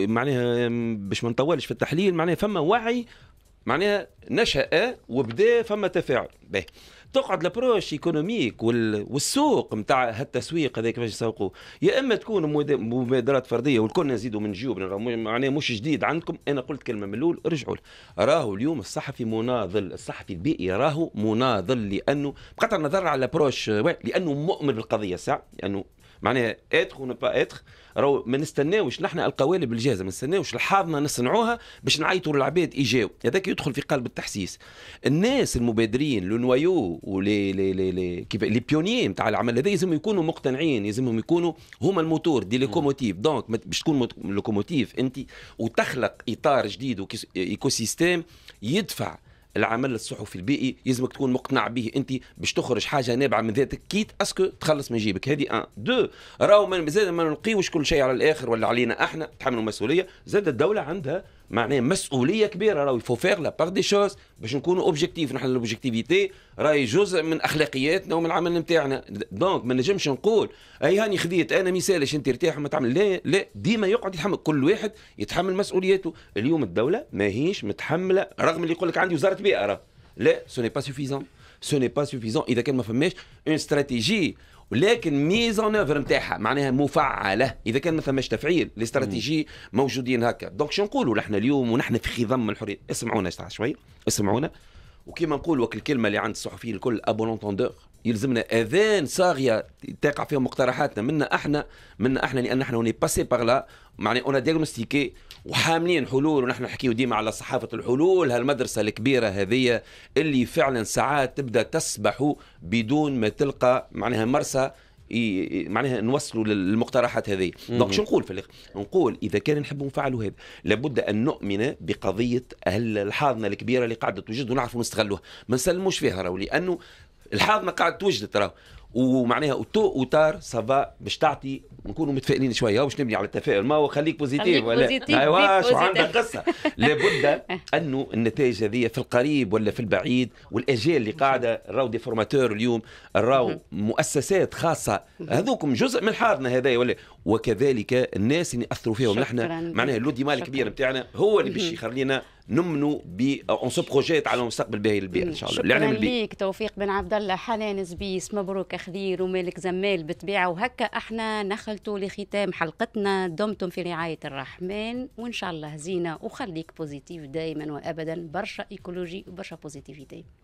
معناها باش ما نطولش في التحليل معناها فما وعي معناها نشأ وبدا فما تفاعل به تقعد لابروش ايكونوميك والسوق نتاع هالتسويق هذا كيفاش يسوقوه يا اما تكون مبادرات فرديه والكل نزيدوا من جيوبنا معناها مش جديد عندكم انا قلت كلمه من الاول رجعوا راهو اليوم الصحفي مناضل الصحفي البيئي راهو مناضل لانه بقطع النظر على لابروش لانه مؤمن بالقضيه ساعه لانه معناها اتر ونبا اتر راهو ما نستناوش نحن القوالب الجاهزه ما نستناوش الحاضنه نصنعوها باش نعيطوا للعباد يجاو هذاك يدخل في قلب التحسيس الناس المبادرين لو نوايو ولي لي لي لي كيف لي بيونيي نتاع العمل هذا لازم يكونوا مقتنعين لازمهم يكونوا هما الموتور دي لوكوموتيف دونك باش تكون لوكوموتيف انت وتخلق اطار جديد وكيس... ايكو سيستيم يدفع العمل الصحفي البيئي يلزمك تكون مقتنع به انت باش تخرج حاجه نابعه من ذاتك كيت اسكو تخلص من جيبك هذه ان دو راهو ما زاد ما نلقيوش كل شيء على الاخر ولا علينا احنا تحملوا المسؤوليه زاد الدوله عندها معناه مسؤوليه كبيره راهو يفو فيغ لا باغ دي شوز باش نكونوا اوبجيكتيف نحن الاوبجيكتيفيتي راهي جزء من اخلاقياتنا ومن العمل نتاعنا دونك ما نجمش نقول اي هاني خذيت انا مثالش انت ارتاح وما تعمل لا لا ديما يقعد يتحمل كل واحد يتحمل مسؤولياته اليوم الدوله ماهيش متحمله رغم اللي يقول لك عندي وزاره بيئه لا سو ني با سوفيزون سو ني با سوفيزون اذا كان ما فماش اون استراتيجي ولكن ميزون اوفر نتاعها معناها مفعله اذا كان ما ثماش تفعيل الاستراتيجي موجودين هكا دونك شو نقولوا نحن اليوم ونحن في خضم الحريه اسمعونا شوي اسمعونا وكيما نقولوا الكلمه اللي عند الصحفيين الكل ابونونتوندور يلزمنا اذان صاغيه تقع فيها مقترحاتنا منا احنا منا احنا لان احنا وني باسي باغ لا معناها اون ديغنوستيكي وحاملين حلول ونحن نحكيو ديما على صحافه الحلول هالمدرسه الكبيره هذه اللي فعلا ساعات تبدا تسبح بدون ما تلقى معناها مرسى معناها نوصلوا للمقترحات هذه دونك شو نقول في نقول اذا كان نحب نفعلوا هذا لابد ان نؤمن بقضيه الحاضنه الكبيره اللي قاعده توجد ونعرفوا نستغلوها ما نسلموش فيها راهو لانه الحاضنه قاعده توجد راهو ومعناها وتو وتار سافا باش تعطي نكونوا متفائلين شويه باش نبني على التفاؤل ما هو خليك بوزيتيف ولا ايوا شو عندك قصه لابد انه النتائج هذه في القريب ولا في البعيد والاجيال اللي قاعده راو دي فورماتور اليوم راو مؤسسات خاصه هذوكم جزء من حاضنا هذايا ولا وكذلك الناس اللي اثروا فيهم نحن معناها لو ديمال الكبير نتاعنا هو اللي باش يخلينا نمنوا ب اون سو بروجيت على مستقبل باهي للبيئه ان شاء الله الاعلام البيئي ليك توفيق بن عبد الله حنان زبيس مبروك خذير ومالك زمال بالطبيعه وهكا احنا نخلتوا لختام حلقتنا دمتم في رعايه الرحمن وان شاء الله زينه وخليك بوزيتيف دائما وابدا برشا ايكولوجي وبرشا بوزيتيفيتي